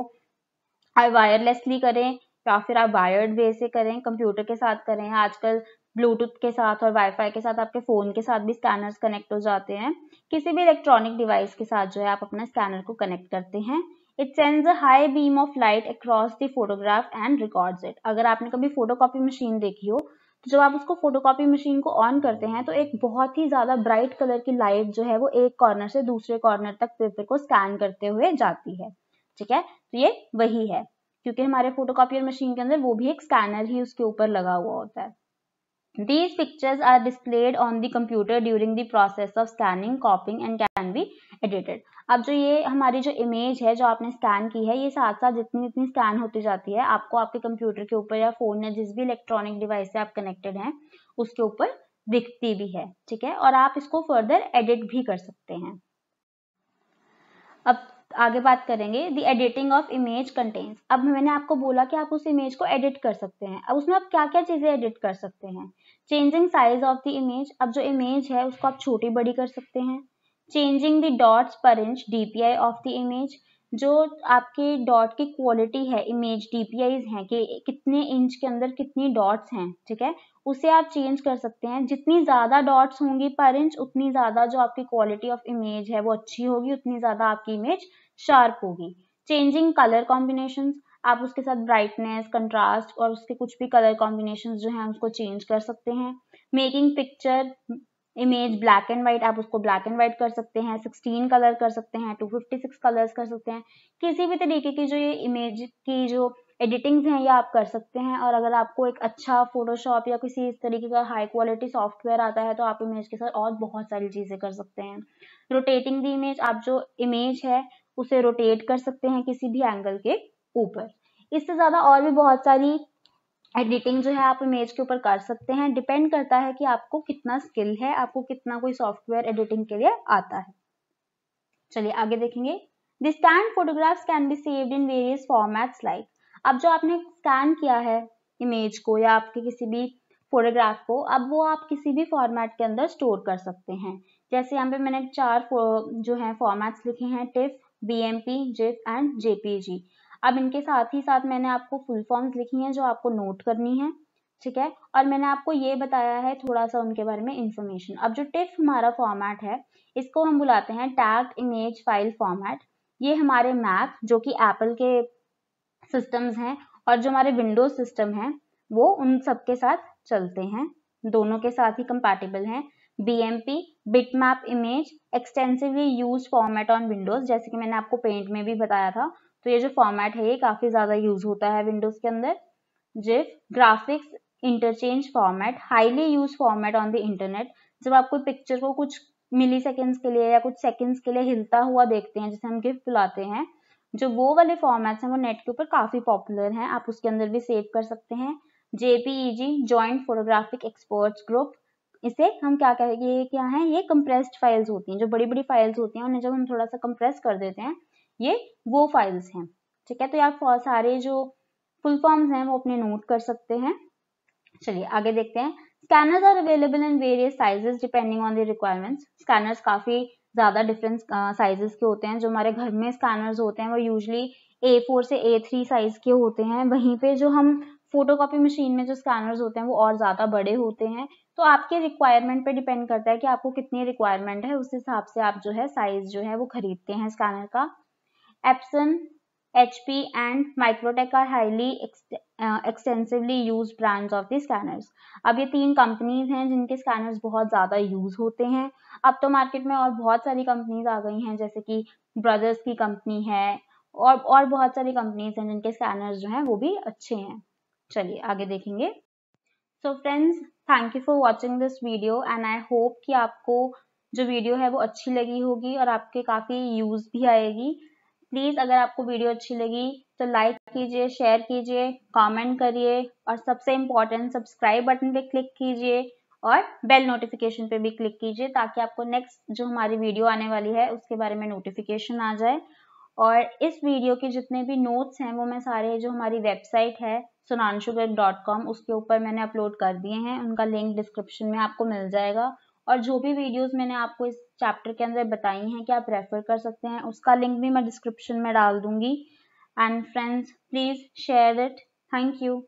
वायरलेसली करें या फिर आप वायर्ड वे से करें कंप्यूटर के साथ करें आजकल ब्लूटूथ के साथ और वाईफाई के साथ आपके फ़ोन के साथ भी स्कैनर्स कनेक्ट हो जाते हैं किसी भी इलेक्ट्रॉनिक डिवाइस के साथ जो है आप अपना स्कैनर को कनेक्ट करते हैं it sends a high beam of light across the photograph and records it अगर आपने कभी फोटोकॉपी मशीन देखी हो तो जब आप उसको फोटोकॉपी मशीन को ऑन करते हैं तो एक बहुत ही ज़्यादा ब्राइट कलर की लाइट जो है वो एक कॉर्नर से दूसरे कॉर्नर तक पेपर को स्कैन करते हुए जाती है ठीक है तो ये वही है क्योंकि हमारे फोटोकॉपियर मशीन के अंदर वो भी एक स्कैनर ही उसके ऊपर लगा हुआ होता है These pictures are displayed on the computer during the process of scanning, copying and can be edited. अब जो ये हमारी जो इमेज है जो आपने स्कैन की है ये साथ साथ जितनी जितनी स्कैन होती जाती है आपको आपके कंप्यूटर के ऊपर या फोन या जिस भी इलेक्ट्रॉनिक डिवाइस से आप कनेक्टेड हैं उसके ऊपर दिखती भी है ठीक है और आप इसको फर्दर एडिट भी कर सकते हैं अब आगे बात करेंगे the editing of image content अब मैंने आपको बोला कि आप उस इमेज को एडिट कर सकते हैं अब उसमें आप क्या क्या चीज़ें एडिट कर सकते हैं changing size of the image अब जो इमेज है उसको आप छोटी बड़ी कर सकते हैं changing the dots per inch DPI of the image जो आपके डॉट की क्वालिटी है इमेज डीपीआईज हैं कि कितने इंच के अंदर कितनी डॉट्स हैं ठीक है उसे आप चेंज कर सकते हैं जितनी ज़्यादा डॉट्स होंगी पर इंच उतनी ज़्यादा जो आपकी क्वालिटी ऑफ इमेज है वो अच्छी होगी उतनी ज़्यादा आपकी इमेज शार्प होगी चेंजिंग कलर कॉम्बिनेशन आप उसके साथ ब्राइटनेस कंट्रास्ट और उसके कुछ भी कलर कॉम्बिनेशन जो है उसको चेंज कर सकते हैं making picture image black and white आप उसको ब्लैक एंड व्हाइट कर सकते हैं सिक्सटीन कलर कर सकते हैं टू फिफ्टी सिक्स कलर्स कर सकते हैं किसी भी तरीके की जो ये इमेज की जो एडिटिंग्स हैं ये आप कर सकते हैं और अगर आपको एक अच्छा फोटोशॉप या किसी इस तरीके का हाई क्वालिटी सॉफ्टवेयर आता है तो आप इमेज के साथ और बहुत सारी चीज़ें कर सकते हैं रोटेटिंग द इमेज आप जो इमेज है उसे रोटेट कर सकते हैं किसी भी एंगल के ऊपर इससे ज़्यादा और भी बहुत सारी एडिटिंग जो है आप इमेज के ऊपर कर सकते हैं डिपेंड करता है कि आपको कितना स्किल है आपको कितना कोई सॉफ्टवेयर एडिटिंग के लिए आता है चलिए आगे देखेंगे the scan photographs can be saved in various formats like अब जो आपने स्कैन किया है इमेज को या आपके किसी भी फोटोग्राफ को अब वो आप किसी भी फॉर्मेट के अंदर स्टोर कर सकते हैं जैसे यहाँ पे मैंने चार जो है फॉर्मेट्स लिखे हैं TIFF B M P GIF and JPG अब इनके साथ ही साथ मैंने आपको फुल फॉर्म्स लिखी हैं जो आपको नोट करनी है ठीक है और मैंने आपको ये बताया है थोड़ा सा उनके बारे में इंफॉर्मेशन अब जो टिफ हमारा फॉर्मेट है इसको हम बुलाते हैं टैग इमेज फाइल फॉर्मेट ये हमारे मैक जो कि एप्पल के सिस्टम्स हैं और जो हमारे विंडोज सिस्टम हैं वो उन सब के साथ चलते हैं दोनों के साथ ही कंपैटिबल हैं BMP, bitmap image, extensively used format on Windows जैसे कि मैंने आपको पेंट में भी बताया था तो ये जो फॉर्मेट है ये काफ़ी ज़्यादा यूज होता है विंडोज़ के अंदर GIF graphics interchange format highly use format on the internet जब आप कोई पिक्चर को कुछ मिली सेकेंड्स के लिए या कुछ सेकेंड्स के लिए हिलता हुआ देखते हैं जिसे हम गिफ्ट बुलाते हैं जो वो वाले फॉर्मेट्स हैं वो नेट के ऊपर काफ़ी पॉपुलर हैं आप उसके अंदर भी सेव कर सकते हैं JPEG joint photographic experts group इसे हम क्या कहेंगे ये क्या है ये कंप्रेस्ड फाइल्स होती हैं जो बड़ी बड़ी फाइल्स होती हैं उन्हें जब हम थोड़ा सा कंप्रेस कर देते हैं ये वो फाइल्स हैं ठीक है तो आप सारे जो फुल फॉर्म्स हैं वो अपने नोट कर सकते हैं चलिए आगे देखते हैं scanners are available in various sizes depending on the requirements scanners काफ़ी ज़्यादा डिफरेंट साइजेस के होते हैं जो हमारे घर में स्कैनर्स होते हैं वो यूजली ए फोर से ए थ्री साइज के होते हैं वहीं पे जो हम फोटोकॉपी मशीन में जो स्कैनर्स होते हैं वो और ज़्यादा बड़े होते हैं तो आपके रिक्वायरमेंट पे डिपेंड करता है कि आपको कितनी रिक्वायरमेंट है उस हिसाब से आप जो है साइज़ जो है वो खरीदते हैं स्कैनर का Epson, HP and Microtech are highly uh, extensively used brands of the scanners. अब ये तीन कंपनीज हैं जिनके स्कैनर्स बहुत ज़्यादा यूज़ होते हैं अब तो मार्केट में और बहुत सारी कंपनीज आ गई हैं जैसे कि ब्रदर्स की कंपनी है और और बहुत सारी कंपनीज हैं जिनके स्कैनर्स जो हैं वो भी अच्छे हैं चलिए आगे देखेंगे so friends thank you for watching this video and I hope कि आपको जो वीडियो है वो अच्छी लगी होगी और आपके काफ़ी यूज़ भी आएगी प्लीज़ अगर आपको वीडियो अच्छी लगी तो लाइक कीजिए शेयर कीजिए कमेंट करिए और सबसे इम्पोर्टेंट सब्सक्राइब बटन पे क्लिक कीजिए और बेल नोटिफिकेशन पे भी क्लिक कीजिए ताकि आपको नेक्स्ट जो हमारी वीडियो आने वाली है उसके बारे में नोटिफिकेशन आ जाए और इस वीडियो के जितने भी नोट्स हैं वो मैं सारे जो हमारी वेबसाइट है सुनानशुगर उसके ऊपर मैंने अपलोड कर दिए हैं उनका लिंक डिस्क्रिप्शन में आपको मिल जाएगा और जो भी वीडियोस मैंने आपको इस चैप्टर के अंदर बताई हैं कि आप रेफ़र कर सकते हैं उसका लिंक भी मैं डिस्क्रिप्शन में डाल दूंगी and friends please share it thank you